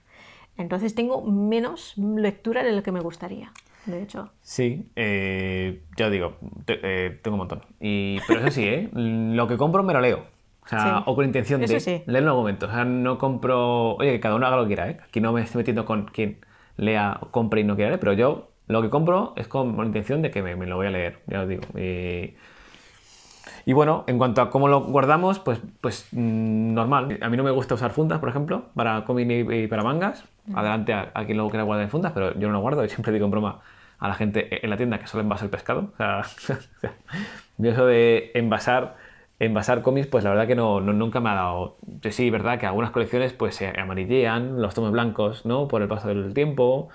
Entonces tengo menos lectura de lo que me gustaría, de hecho. Sí, eh, ya digo, eh, tengo un montón. Y, pero eso sí, ¿eh? lo que compro me lo leo. O sea, o con intención de leerlo en algún momento. O sea, no compro. Oye, que cada uno haga lo que quiera, ¿eh? Aquí no me estoy metiendo con quien lea, compre y no quiera leer, pero yo lo que compro es con la intención de que me, lo voy a leer, ya os digo. Y... bueno, en cuanto a cómo lo guardamos, pues, pues mm, normal. A mí no me gusta usar fundas, por ejemplo, para cómic y, para mangas. Mm. Adelante a, quien luego quiera guardar en fundas, pero yo no lo guardo y siempre digo en broma a la gente en la tienda que solo envasa el pescado. O sea, yo eso de envasar basar cómics, pues la verdad que no, nunca me ha dado. Sí, verdad que algunas colecciones pues se amarillean, los tomos blancos, ¿no? Por el paso del tiempo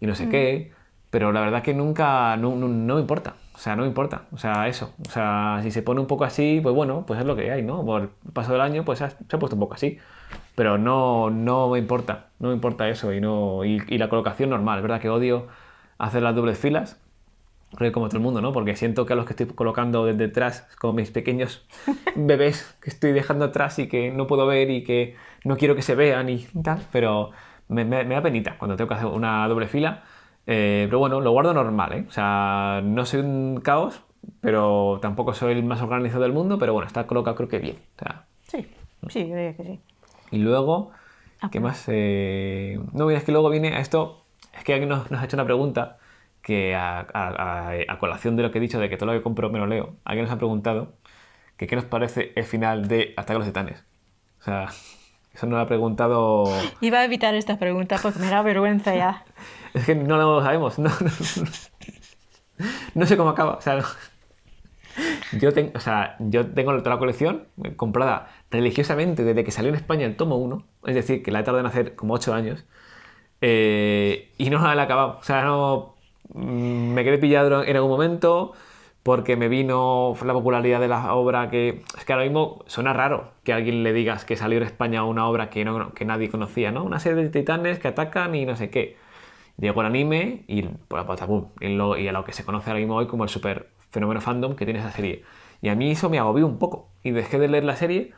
y no sé mm. qué, pero la verdad que nunca, no, me importa. O sea, no me importa. O sea, eso. O sea, si se pone un poco así, pues bueno, pues es lo que hay, ¿no? Por el paso del año, pues se ha, puesto un poco así. Pero no, no me importa. No me importa eso. Y no. y la colocación normal. verdad que odio hacer las dobles filas que como todo el mundo, ¿no? Porque siento que a los que estoy colocando desde atrás, como mis pequeños bebés que estoy dejando atrás y que no puedo ver y que no quiero que se vean y tal, pero me, da penita cuando tengo que hacer una doble fila. Eh, pero bueno, lo guardo normal, ¿eh? O sea, no soy un caos, pero tampoco soy el más organizado del mundo, pero bueno, está colocado creo que bien. sí, sí, yo diría que sí. Y luego, ah, ¿qué más? Eh, no, mira, es que luego viene a esto, es que alguien nos, nos ha hecho una pregunta que a, colación de lo que he dicho de que todo lo que compro me lo leo, alguien nos ha preguntado que qué nos parece el final de Hasta que los Titanes. O sea, eso no lo ha preguntado... Iba a evitar estas preguntas porque me da vergüenza ya. es que no lo sabemos, no, sé cómo acaba, o sea... Yo, tengo, o sea, yo tengo toda la colección comprada religiosamente desde que salió en España el tomo 1, es decir, que la he tardado en hacer como 8 años, eh, y no la he acabado. O sea, no, Mm, me quedé pillado en algún momento porque me vino la popularidad de la obra que... Es que ahora mismo suena raro que alguien le digas que salió en España una obra que, que nadie conocía, ¿no? Una serie de titanes que atacan y no sé qué. Llegó el anime y, por pues, la pues, y, lo, y a lo que se conoce ahora mismo hoy como el super fenómeno fandom que tiene esa serie. Y a mí eso me agobió un poco y dejé de leer la serie,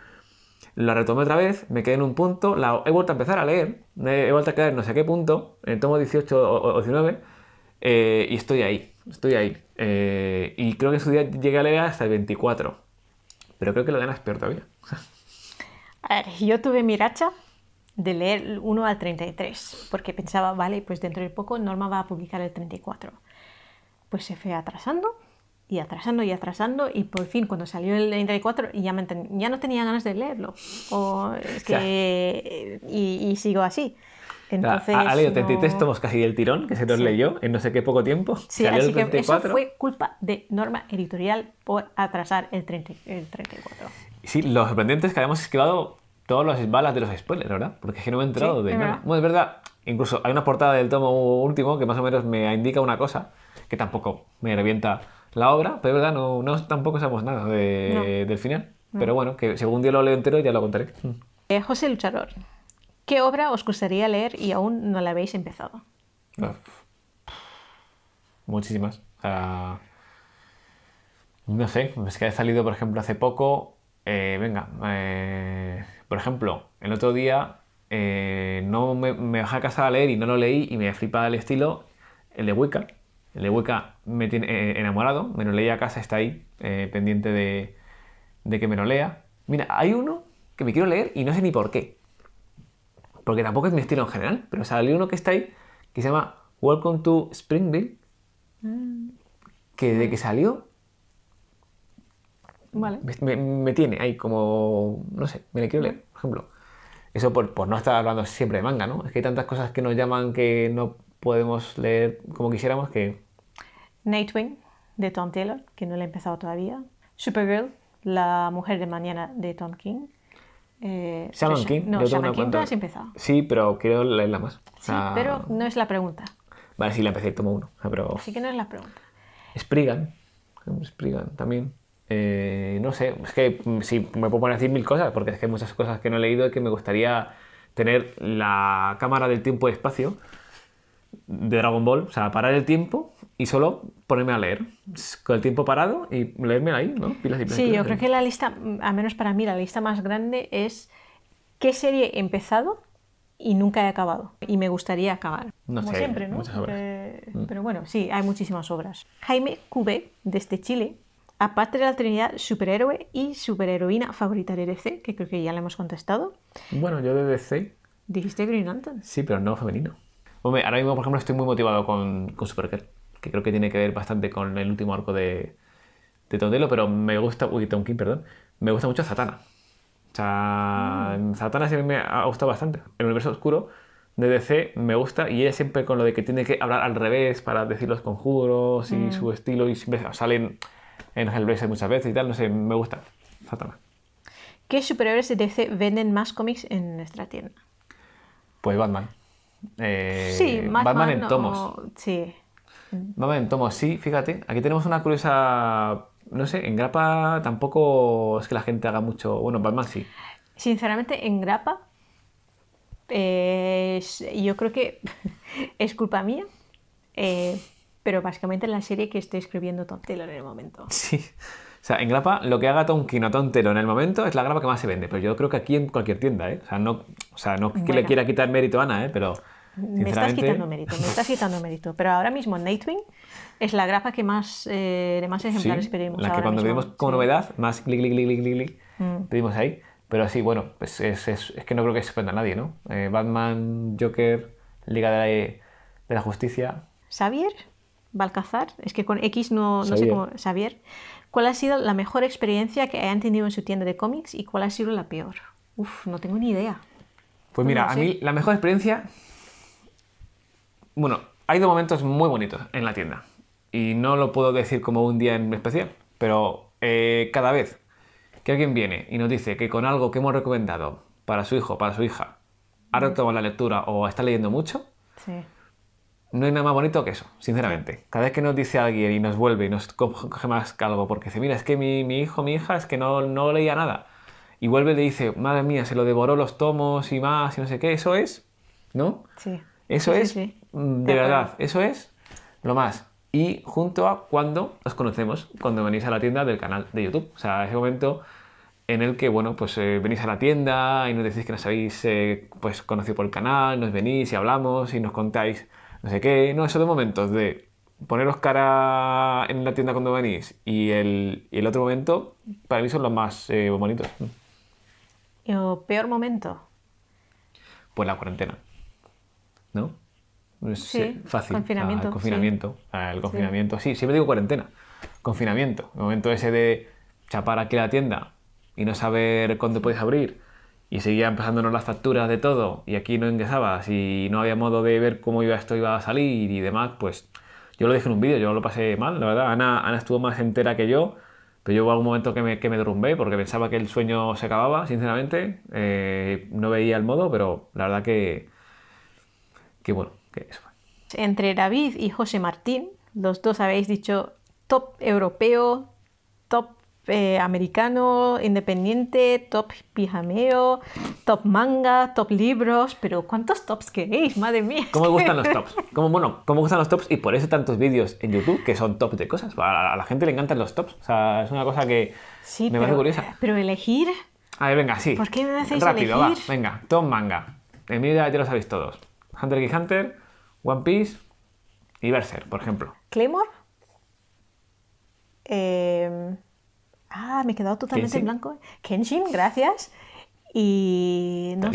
la retomé otra vez, me quedé en un punto, la he vuelto a empezar a leer, he vuelto a quedar en no sé qué punto, en el tomo 18 o 19 eh, y estoy ahí, estoy ahí. Eh, y creo que su día llegué a leer hasta el 24. Pero creo que la es peor todavía. a ver, yo tuve mi racha de leer 1 al 33, porque pensaba, vale, pues dentro de poco Norma va a publicar el 34. Pues se fue atrasando y atrasando y atrasando y por fin cuando salió el 34 ya, ya no tenía ganas de leerlo. O es que, eh, y sigo así. Entonces, ha, leído 33 tomos casi del tirón, que se nos leyó en no sé qué poco tiempo. Sí, que eso fue culpa de Norma Editorial por atrasar el, 34. Sí, lo sorprendente es que habíamos esquivado todas las balas de los spoilers, ¿verdad? Porque es que no me he enterado de nada. Bueno, es verdad, incluso hay una portada del tomo último que más o menos me indica una cosa, que tampoco me revienta la obra, pero es verdad, no, no tampoco sabemos nada del final. Pero bueno, que según día lo leo entero ya lo contaré. Eh, José Luchador ¿Qué obra os gustaría leer y aún no la habéis empezado? muchísimas. Ah, no sé, es que ha salido, por ejemplo, hace poco. Eh, venga, eh, por ejemplo, el otro día eh, no me, bajé a casa a leer y no lo leí y me flipa el estilo, el de Hueca. El de Hueca me tiene enamorado, me lo leí a casa, está ahí, pendiente de, de que me lo lea. Mira, hay uno que me quiero leer y no sé ni por qué porque tampoco es mi estilo en general, pero salió uno que está ahí, que se llama Welcome to Springville, que desde que salió Me, tiene ahí como, no sé, me le quiero leer, por ejemplo. Eso por, no estar hablando siempre de manga, ¿no? Es que hay tantas cosas que nos llaman que no podemos leer como quisiéramos que... Nightwing, de Tom Taylor, que no le he empezado todavía. Supergirl, La Mujer de Mañana, de Tom King. Eh, Shaman King. No, Shaman King tú has empezado. Sí, pero quiero leerla más. sí, pero no es la pregunta. Vale, sí, la empecé, tomo uno. Ah, sí que no es la pregunta. Spriggan. Spriggan también. Eh, no sé, es que mm, si me puedo poner a decir mil cosas, porque es que hay muchas cosas que no he leído y que me gustaría tener la cámara del tiempo y espacio de Dragon Ball, o sea, parar el tiempo y solo ponerme a leer con el tiempo parado y leerme ahí, ¿no? Pilas y pilas, sí, yo creo que la lista, mm, al menos para mí, la lista más grande es qué serie he empezado y nunca he acabado. Y me gustaría acabar. No Como sé, siempre, ¿no? Muchas obras. Eh, mm. Pero, bueno, sí, hay muchísimas obras. Jaime Cube, desde Chile, aparte de la Trinidad, superhéroe y superheroína favorita de DC, que creo que ya le hemos contestado. Bueno, yo de DC. ¿Dijiste Green Lantern? Sí, pero no femenino. Hombre, ahora mismo, por ejemplo, estoy muy motivado con, con Supergirl que creo que tiene que ver bastante con el último arco de, de Tondelo, pero me gusta, uy, Tonkin, perdón, me gusta mucho Satana O sea, Satana mm. siempre me ha gustado bastante. El universo oscuro de DC me gusta y ella siempre con lo de que tiene que hablar al revés para decir los conjuros y mm. su estilo y siempre salen en Hellblazer muchas veces y tal, no sé, me gusta Satana ¿Qué superhéroes de DC venden más cómics en nuestra tienda? Pues Batman. Eh, sí, Batman, en tomos. Sí. Vamos, Tomo, sí, fíjate, aquí tenemos una curiosa, no sé, en grapa tampoco es que la gente haga mucho, bueno, Batman sí. Sinceramente, en grapa, eh, yo creo que es culpa mía, eh, pero básicamente en la serie que estoy escribiendo Tom en el momento. Sí. O sea, en grapa, lo que haga Tom Quino Tom en el momento es la grapa que más se vende, pero yo creo que aquí en cualquier tienda, ¿eh? O sea, no, o sea, no que le quiera quitar mérito a Ana, ¿eh? Pero... Me estás quitando mérito, me estás quitando mérito. Pero ahora mismo Nightwing es la grapa que más, eh, de más ejemplares sí, pedimos. La que cuando mismo. como novedad, más clic, clic, clic, clic, clic, mm. pedimos ahí. Pero así, bueno, pues es, es, es, que no creo que sorprenda a nadie, ¿no? Eh, Batman, Joker, Liga de la, de la Justicia. Xavier Balcazar, es que con X no, no sé cómo. Xavier, ¿cuál ha sido la mejor experiencia que hayan tenido en su tienda de cómics y cuál ha sido la peor? Uf, no tengo ni idea. Pues mira, a mí la mejor experiencia bueno, ha habido momentos muy bonitos en la tienda. Y no lo puedo decir como un día en especial, pero eh, cada vez que alguien viene y nos dice que con algo que hemos recomendado para su hijo, para su hija, ha mm. retomado la lectura o está leyendo mucho, no hay nada más bonito que eso, sinceramente. Cada vez que nos dice alguien y nos vuelve y nos coge más calvo porque dice, mira, es que mi, mi hijo, mi hija, es que no, no leía nada. Y vuelve y le dice, madre mía, se lo devoró los tomos y más y no sé qué, eso es, ¿no? Sí. Eso es, mm, de verdad, eso es lo más. Y junto a cuando os conocemos, cuando venís a la tienda del canal de YouTube. O sea, ese momento en el que, bueno, pues eh, venís a la tienda y nos decís que nos habéis eh, pues, conocido por el canal, nos venís y hablamos y nos contáis no sé qué. No, eso de momentos de poneros cara en la tienda cuando venís y el, otro momento, para mí son los más eh, bonitos. ¿El peor momento? Pues la cuarentena. ¿no? Es sí, eh, fácil. Confinamiento. el ah, confinamiento. Sí. Al ah, confinamiento. Sí. siempre digo cuarentena. Confinamiento. El momento ese de chapar aquí la tienda y no saber cuándo podéis abrir y seguía empezándonos las facturas de todo y aquí no ingresabas y no había modo de ver cómo iba esto iba a salir y demás, pues yo lo dije en un vídeo, yo lo pasé mal, la verdad. Ana, Ana estuvo más entera que yo, pero yo hubo un momento que me, que me derrumbé porque pensaba que el sueño se acababa, sinceramente. Eh, no veía el modo, pero la verdad que que bueno, que eso Entre David y José Martín, los dos habéis dicho top europeo, top eh, americano, independiente, top pijameo, top manga, top libros, pero ¿cuántos tops queréis? Madre mía. ¿Cómo me gustan los tops? ¿Cómo, bueno, ¿cómo gustan los tops? Y por eso tantos vídeos en YouTube que son tops de cosas. A la, gente le encantan los tops. O sea, es una cosa que sí, me pero, parece curiosa. Pero elegir. A ver, venga, sí. ¿Por qué me hacéis Rápido, elegir? va. Venga, top manga. En mi vida ya lo sabéis todos. Hunter x Hunter, One Piece y Berser, por ejemplo. ¿Claymore? Em, ah, me he quedado totalmente en blanco. Kenshin, gracias. Y. No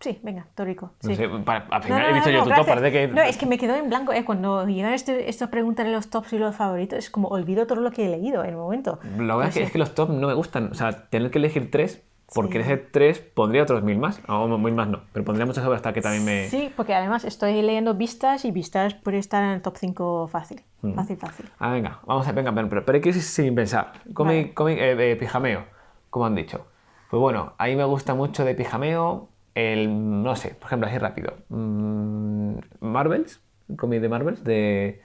Sí, venga, Tórico. No he visto yo tu top, parece que. No, es que me quedo en blanco. Eh, cuando llegan estas preguntas de los tops y los favoritos, es como olvido todo lo que he leído en el momento. Lo que es, que es que los tops no me gustan. O sea, tener que elegir tres porque ese 3 pondría otros mil más, o mil más no, pero pondría muchas obras hasta que también me... Sí, porque además estoy leyendo vistas y vistas puede estar en el top 5 fácil, mm. fácil, fácil. Ah, venga, vamos a venga, pero, pero hay que sin pensar. Comic, de eh, eh, pijameo, como han dicho. Pues bueno, ahí me gusta mucho de pijameo el, no sé, por ejemplo, así rápido. Mm, Marvels, comic de Marvels, de,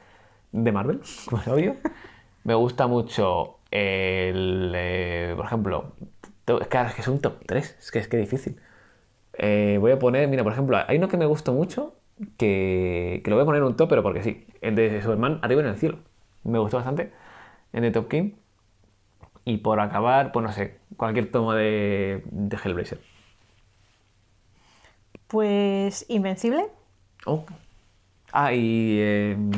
de Marvel, como es me gusta mucho el, eh, por ejemplo, es que es un top 3, es que es que difícil. Eh, voy a poner, mira, por ejemplo, hay uno que me gustó mucho, que, lo voy a poner en un top, pero porque sí, el de Superman arriba en el cielo. Me gustó bastante, en el Top King. Y por acabar, pues no sé, cualquier tomo de, de Hellblazer. Pues Invencible. Oh. Ah, y... Em,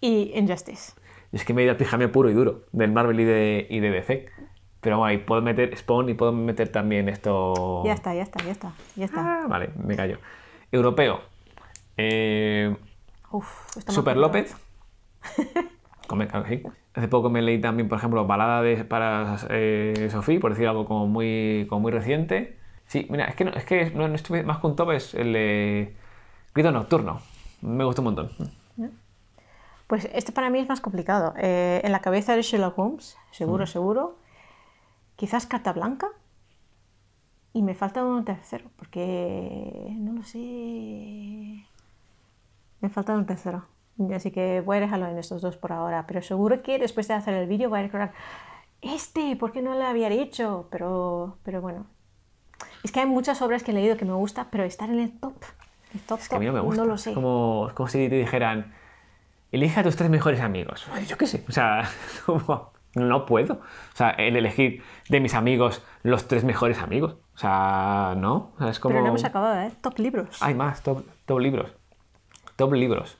y Injustice. Y es que me he ido al puro y duro del Marvel y de, y de DC. Pero bueno, ahí puedo meter Spawn y puedo meter también esto. Ya está, ya está, ya está. Ya está. Ah, vale, me callo. Europeo. Eh, Uf, Super López. Hace poco me leí también, por ejemplo, Balada de, para eh, Sofía, por decir algo como muy, como muy reciente. Sí, mira, es que no, es que no, estuve más con Topes, el Grito Nocturno. Me gustó un montón. Pues este para mí es más complicado. Eh, en la cabeza de Sherlock Holmes, seguro, seguro. Quizás Carta Blanca. Y me falta un tercero, porque no lo sé. Me falta un tercero. Así que voy a dejarlo en estos dos por ahora. Pero seguro que después de hacer el vídeo voy a recordar, este, ¿por qué no lo había dicho? Pero, pero bueno. Es que hay muchas obras que he leído que me gustan, pero estar en el top, el top, no, lo sé. como si te dijeran, elige a tus tres mejores amigos. Yo qué sé, o sea, no puedo. O sea, el elegir de mis amigos los tres mejores amigos. O sea, no, Pero no hemos acabado, ¿eh? Top libros. Hay más, top, top libros. Top libros.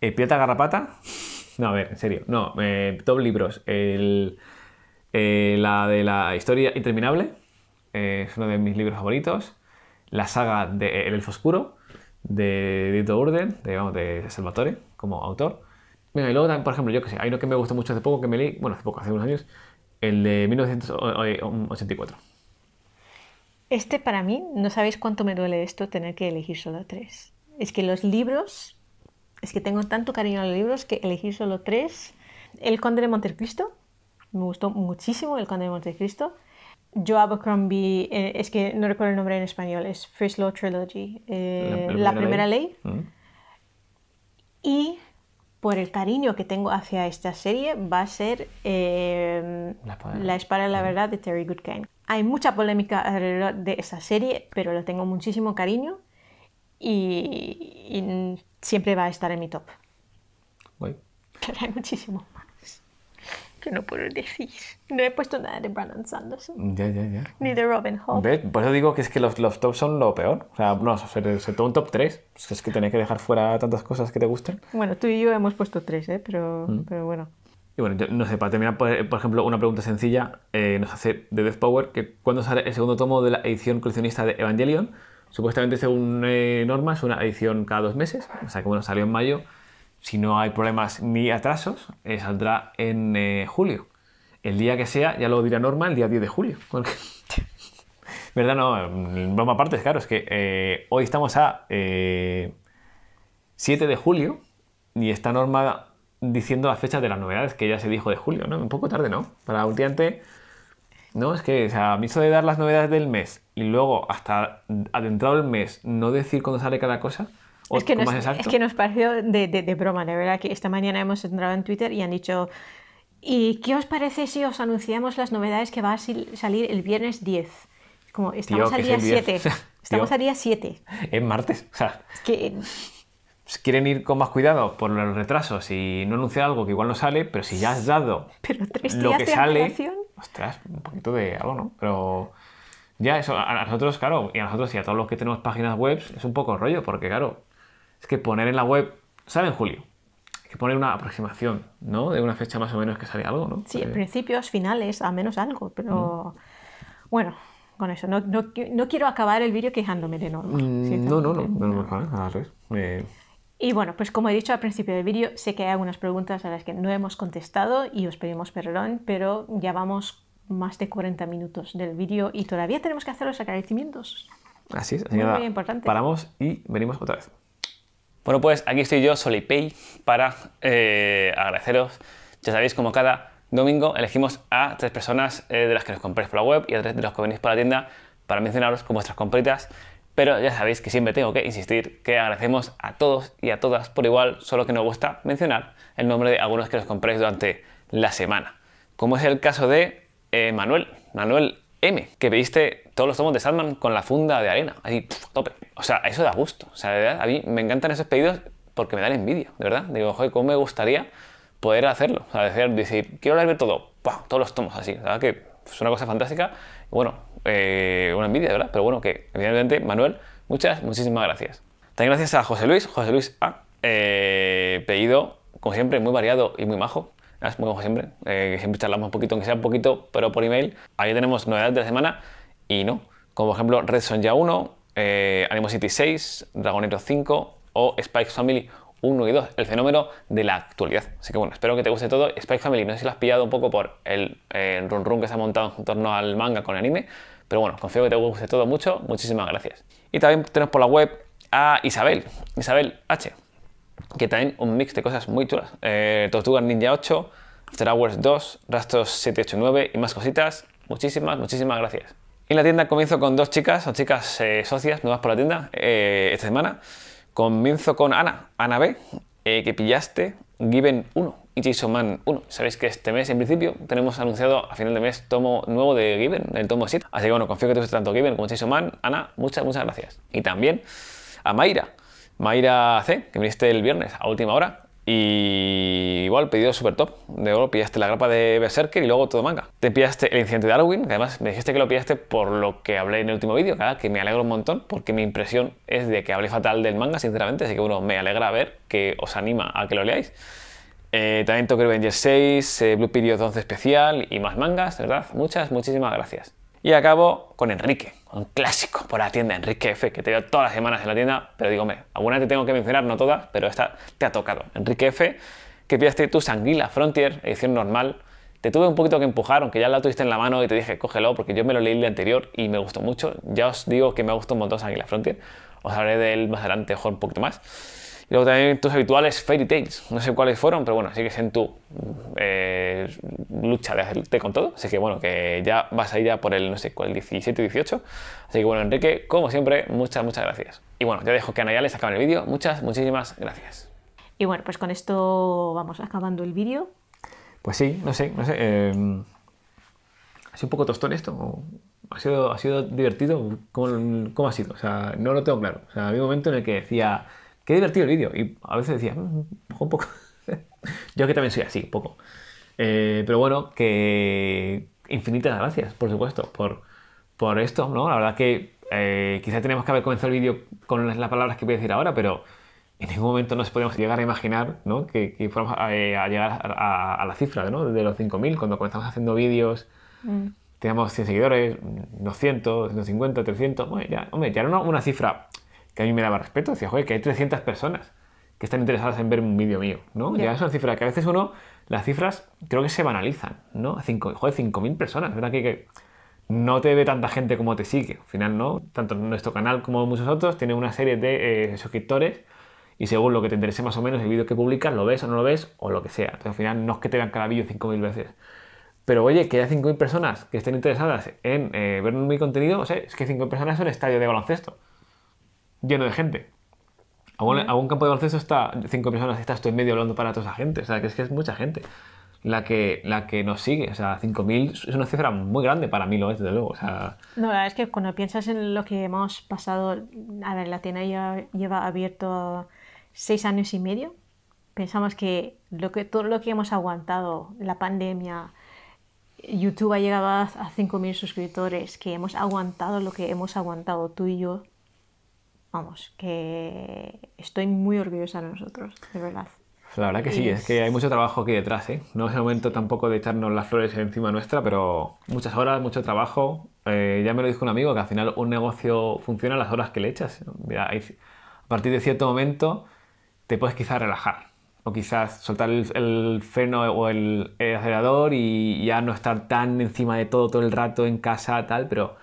El eh, garrapata. No, a ver, en serio. No, eh, top libros. El, eh, la de la historia interminable. es uno de mis libros favoritos. La saga de El Elfo Oscuro de Dito Urden, de, digamos, de Salvatore, como autor. Venga y luego, también, por ejemplo, yo que sé, hay uno que me gustó mucho hace poco que me leí, bueno, hace poco, hace unos años, el de 1984. Este para mí, no sabéis cuánto me duele esto tener que elegir solo tres. Es que los libros, es que tengo tanto cariño a los libros que elegir solo tres. El Conde de Montecristo, me gustó muchísimo El Conde de Montecristo. Yo Abercrombie, eh, es que no recuerdo el nombre en español, es First Law Trilogy, eh, la, primera ley. Mm. Y por el cariño que tengo hacia esta serie, va a ser eh, La Espada de la mm. Verdad de Terry Goodkind. Hay mucha polémica alrededor de esta serie, pero la tengo muchísimo cariño y, siempre va a estar en mi top. hay muchísimo no puedo decir. No he puesto nada de Brandon Sanderson. Ni de Robin Hood. Por eso digo que es que los, los tops son lo peor. O sea, no, sobre, todo un top 3. Pues es que tenés que dejar fuera tantas cosas que te gusten. Bueno, tú y yo hemos puesto 3, ¿eh? pero, mm. pero bueno. Y bueno, yo, no sé, para terminar, por, ejemplo, una pregunta sencilla eh, nos hace de Death Power, que ¿cuándo sale el segundo tomo de la edición coleccionista de Evangelion, supuestamente según eh, normas, una edición cada dos meses, o sea que bueno, salió en mayo, si no hay problemas ni atrasos, eh, saldrá en eh, julio. El día que sea, ya lo dirá Norma, el día 10 de julio. ¿Verdad? No, mm, broma aparte, claro, es que eh, hoy estamos a 7 de julio y está Norma diciendo las fechas de las novedades que ya se dijo de julio, ¿no? Un poco tarde, ¿no? Para últimamente, no, es que o sea, a de dar las novedades del mes y luego hasta adentrado el mes no decir cuándo sale cada cosa, es que, nos, pareció de, broma, de verdad, que esta mañana hemos entrado en Twitter y han dicho, ¿y qué os parece si os anunciamos las novedades que va a salir el viernes 10? Como, estamos al día 7. Estamos al día 7. Es martes. O sea, que... Pues, quieren ir con más cuidado por los retrasos y no anunciar algo que igual no sale, pero si ya has dado lo que sale... Ostras, un poquito de algo, ¿no? Pero... Ya, eso, a nosotros, claro, y a nosotros y a todos los que tenemos páginas web, es un poco rollo, porque claro, es que poner en la web, sale julio, hay que poner una aproximación, ¿no? De una fecha más o menos que sale algo, ¿no? Sí, principios, finales, a menos algo, pero bueno, con eso. No, quiero acabar el vídeo quejándome de Norma. Mm, no, no, no, no, Y bueno, pues como he dicho al principio del vídeo, sé que hay algunas preguntas a las que no hemos contestado y os pedimos perdón, pero ya vamos más de 40 minutos del vídeo y todavía tenemos que hacer los agradecimientos. Así es, es. muy importante. paramos y venimos otra vez. Bueno, pues aquí estoy yo, Solipay, para eh, agradeceros. Ya sabéis, como cada domingo elegimos a tres personas eh, de las que nos compréis por la web y a tres de los que venís por la tienda para mencionaros con vuestras compritas. Pero ya sabéis que siempre tengo que insistir que agradecemos a todos y a todas por igual, solo que nos gusta mencionar el nombre de algunos que los compréis durante la semana. Como es el caso de eh, Manuel, Manuel M, que pediste todos los tomos de Salman con la funda de arena, así, tope. O sea, eso da gusto. O sea, de verdad, a mí me encantan esos pedidos porque me dan envidia, de verdad. Digo, joder, cómo me gustaría poder hacerlo. O sea, decir, decir quiero leerme todo, todos los tomos así, sea, Que es una cosa fantástica. Bueno, eh, una envidia, ¿verdad? Pero bueno, que evidentemente, Manuel, muchas, muchísimas gracias. También gracias a José Luis, José Luis A, eh, pedido, como siempre, muy variado y muy majo. Es muy como siempre, eh, siempre charlamos un poquito, aunque sea un poquito, pero por email. Ahí tenemos novedades de la semana y no, como por ejemplo Red Sonja 1, eh, Animosity 6, Dragonero 5 o Spike Family 1 y 2, el fenómeno de la actualidad. Así que bueno, espero que te guste todo. Spike Family, no sé si lo has pillado un poco por el, eh, run run que se ha montado en torno al manga con el anime, pero bueno, confío que te guste todo mucho. Muchísimas gracias. Y también tenemos por la web a Isabel, Isabel H, que también un mix de cosas muy chulas. Eh, Tortuga Ninja 8, After Wars 2, Rastros 789 y más cositas. Muchísimas, muchísimas gracias. En la tienda comienzo con dos chicas, o chicas eh, socias nuevas por la tienda eh, esta semana. Comienzo con Ana, Ana B, eh, que pillaste Given 1 y Jason Man 1. Sabéis que este mes, en principio, tenemos anunciado a final de mes tomo nuevo de Given, el tomo 7. Así que bueno, confío que te guste tanto Given como Jason Man. Ana, muchas, muchas gracias. Y también a Mayra, Mayra C, que viniste el viernes a última hora. Y igual, pedido super top. De oro pillaste la grapa de Berserker y luego todo manga. Te pillaste el incidente de Darwin, que además me dijiste que lo pillaste por lo que hablé en el último vídeo, que me alegro un montón, porque mi impresión es de que hablé fatal del manga, sinceramente, así que bueno, me alegra ver que os anima a que lo leáis. Eh, también Tokyo Revengers 6, eh, Blue Period 11 especial y más mangas, ¿verdad? Muchas, muchísimas gracias. Y acabo con Enrique un clásico por la tienda Enrique F, que te veo todas las semanas en la tienda, pero digo, me, alguna te tengo que mencionar, no todas, pero esta te ha tocado. Enrique F, que pillaste tu Sanguila Frontier, edición normal. Te tuve un poquito que empujar, aunque ya la tuviste en la mano y te dije, cógelo, porque yo me lo leí el anterior y me gustó mucho. Ya os digo que me ha gustado un montón Sanguila Frontier. Os hablaré de él más adelante, mejor un poquito más. Y luego también tus habituales fairy tales. No sé cuáles fueron, pero bueno, sigues en tu eh, lucha de hacerte con todo. Así que bueno, que ya vas a ir ya por el, no sé, cuál, 17, 18. Así que bueno, Enrique, como siempre, muchas, muchas gracias. Y bueno, ya dejo que Ana ya les acabe el vídeo. Muchas, muchísimas gracias. Y bueno, pues con esto vamos acabando el vídeo. Pues sí, no sé, no sé. Em, ha sido un poco tostón esto. Ha sido, ha sido divertido. ¿Cómo, ¿Cómo, ha sido? O sea, no lo tengo claro. O sea, había un momento en el que decía qué divertido el vídeo. Y a veces decía, mm, un poco. Yo que también soy así, un poco. Eh, pero bueno, que infinitas gracias, por supuesto, por, por esto, ¿no? La verdad que eh, quizá tenemos que haber comenzado el vídeo con las, palabras que voy a decir ahora, pero en ningún momento nos podíamos llegar a imaginar ¿no? que, fuéramos a, eh, llegar a, la cifra ¿no? de los 5.000 cuando comenzamos haciendo vídeos. Mm. Teníamos 100 seguidores, 200, 150, 300, bueno, ya, hombre, ya era una, una cifra que a mí me daba respeto. Decía, joder, que hay 300 personas que están interesadas en ver un vídeo mío, ¿no? Ya es una cifra que a veces uno, las cifras creo que se banalizan, ¿no? Cinco, joder, 5.000 personas, ¿verdad? Que, no te ve tanta gente como te sigue. Al final, ¿no? Tanto nuestro canal como muchos otros tiene una serie de eh, suscriptores y según lo que te interese más o menos el vídeo que publicas, lo ves o no lo ves o lo que sea. Entonces, al final no es que te vean cada vídeo 5.000 veces. Pero oye, que haya 5.000 personas que estén interesadas en eh, ver mi contenido, o sea, es que 5.000 personas es un estadio de baloncesto lleno de gente. A un, campo de baloncesto está cinco personas, estás tú en medio hablando para toda esa gente. O sea, que es que es mucha gente la que, la que nos sigue. O sea, 5.000 es una cifra muy grande para mí, lo es, desde luego. O sea... No, la verdad es que cuando piensas en lo que hemos pasado, a ver, la tienda ya lleva abierto seis años y medio. Pensamos que, lo que todo lo que hemos aguantado, la pandemia, YouTube ha llegado a, a 5.000 suscriptores, que hemos aguantado lo que hemos aguantado tú y yo vamos, que estoy muy orgullosa de nosotros, de verdad. La verdad que sí, es... que hay mucho trabajo aquí detrás, ¿eh? No es el momento tampoco de echarnos las flores encima nuestra, pero muchas horas, mucho trabajo. Eh, ya me lo dijo un amigo, que al final un negocio funciona las horas que le echas. Mira, a partir de cierto momento te puedes quizás relajar o quizás soltar el, freno o el, el acelerador y ya no estar tan encima de todo todo el rato en casa, tal, pero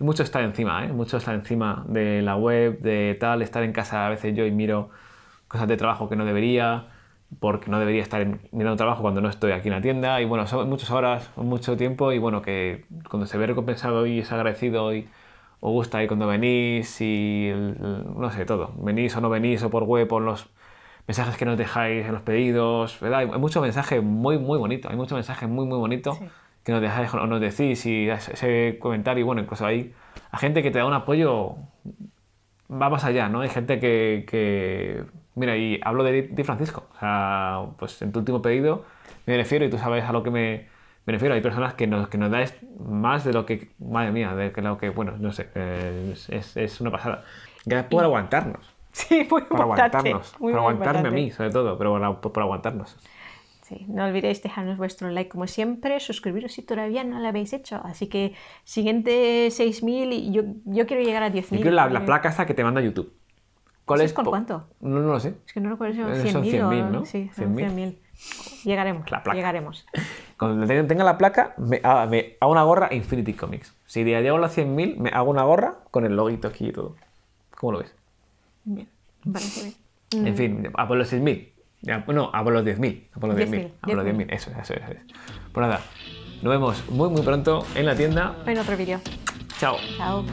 y mucho estar encima, ¿eh? Mucho estar encima de la web, de tal, estar en casa a veces yo y miro cosas de trabajo que no debería, porque no debería estar mirando trabajo cuando no estoy aquí en la tienda. Y bueno, son muchas horas, mucho tiempo y bueno, que cuando se ve recompensado y es agradecido y os gusta y cuando venís y no sé, todo. Venís o no venís o por web o los mensajes que nos dejáis en los pedidos, ¿verdad? Hay mucho mensaje muy, muy bonito, hay muchos mensajes muy, muy bonito que nos dejáis o nos decís y ese comentario, y bueno, incluso hay a gente que te da un apoyo, va más allá, ¿no? Hay gente que, mira, y hablo de, Francisco, o sea, pues en tu último pedido me refiero y tú sabes a lo que me, me refiero, hay personas que nos, que nos más de lo que, madre mía, de que lo que, bueno, no sé, es, es una pasada. Gracias por aguantarnos. Sí, muy por Aguantarnos, por aguantarme a mí, sobre todo, pero por, por aguantarnos no olvidéis dejarnos vuestro like como siempre, suscribiros si todavía no lo habéis hecho. Así que siguiente 6.000 y yo, yo, quiero llegar a 10.000. Yo la, eh, placa esta que te manda YouTube. ¿Cuál es? ¿Con cuánto? No, lo sé. Es que no recuerdo si son 100.000 eh, Sí, 100.000. llegaremos, la placa. llegaremos. Cuando tenga la placa, ah, me, hago una gorra Infinity Comics. Si llego a los 100.000, me hago una gorra con el loguito aquí y todo. ¿Cómo lo ves? Bien, parece bien. En mm. fin, a por los 6.000. Ya, bueno, a los 10.000. A por los 10.000. los 10.000. eso, eso, eso, eso. Pues nada, nos vemos muy, muy pronto en la tienda. En otro vídeo. Chao. Chao.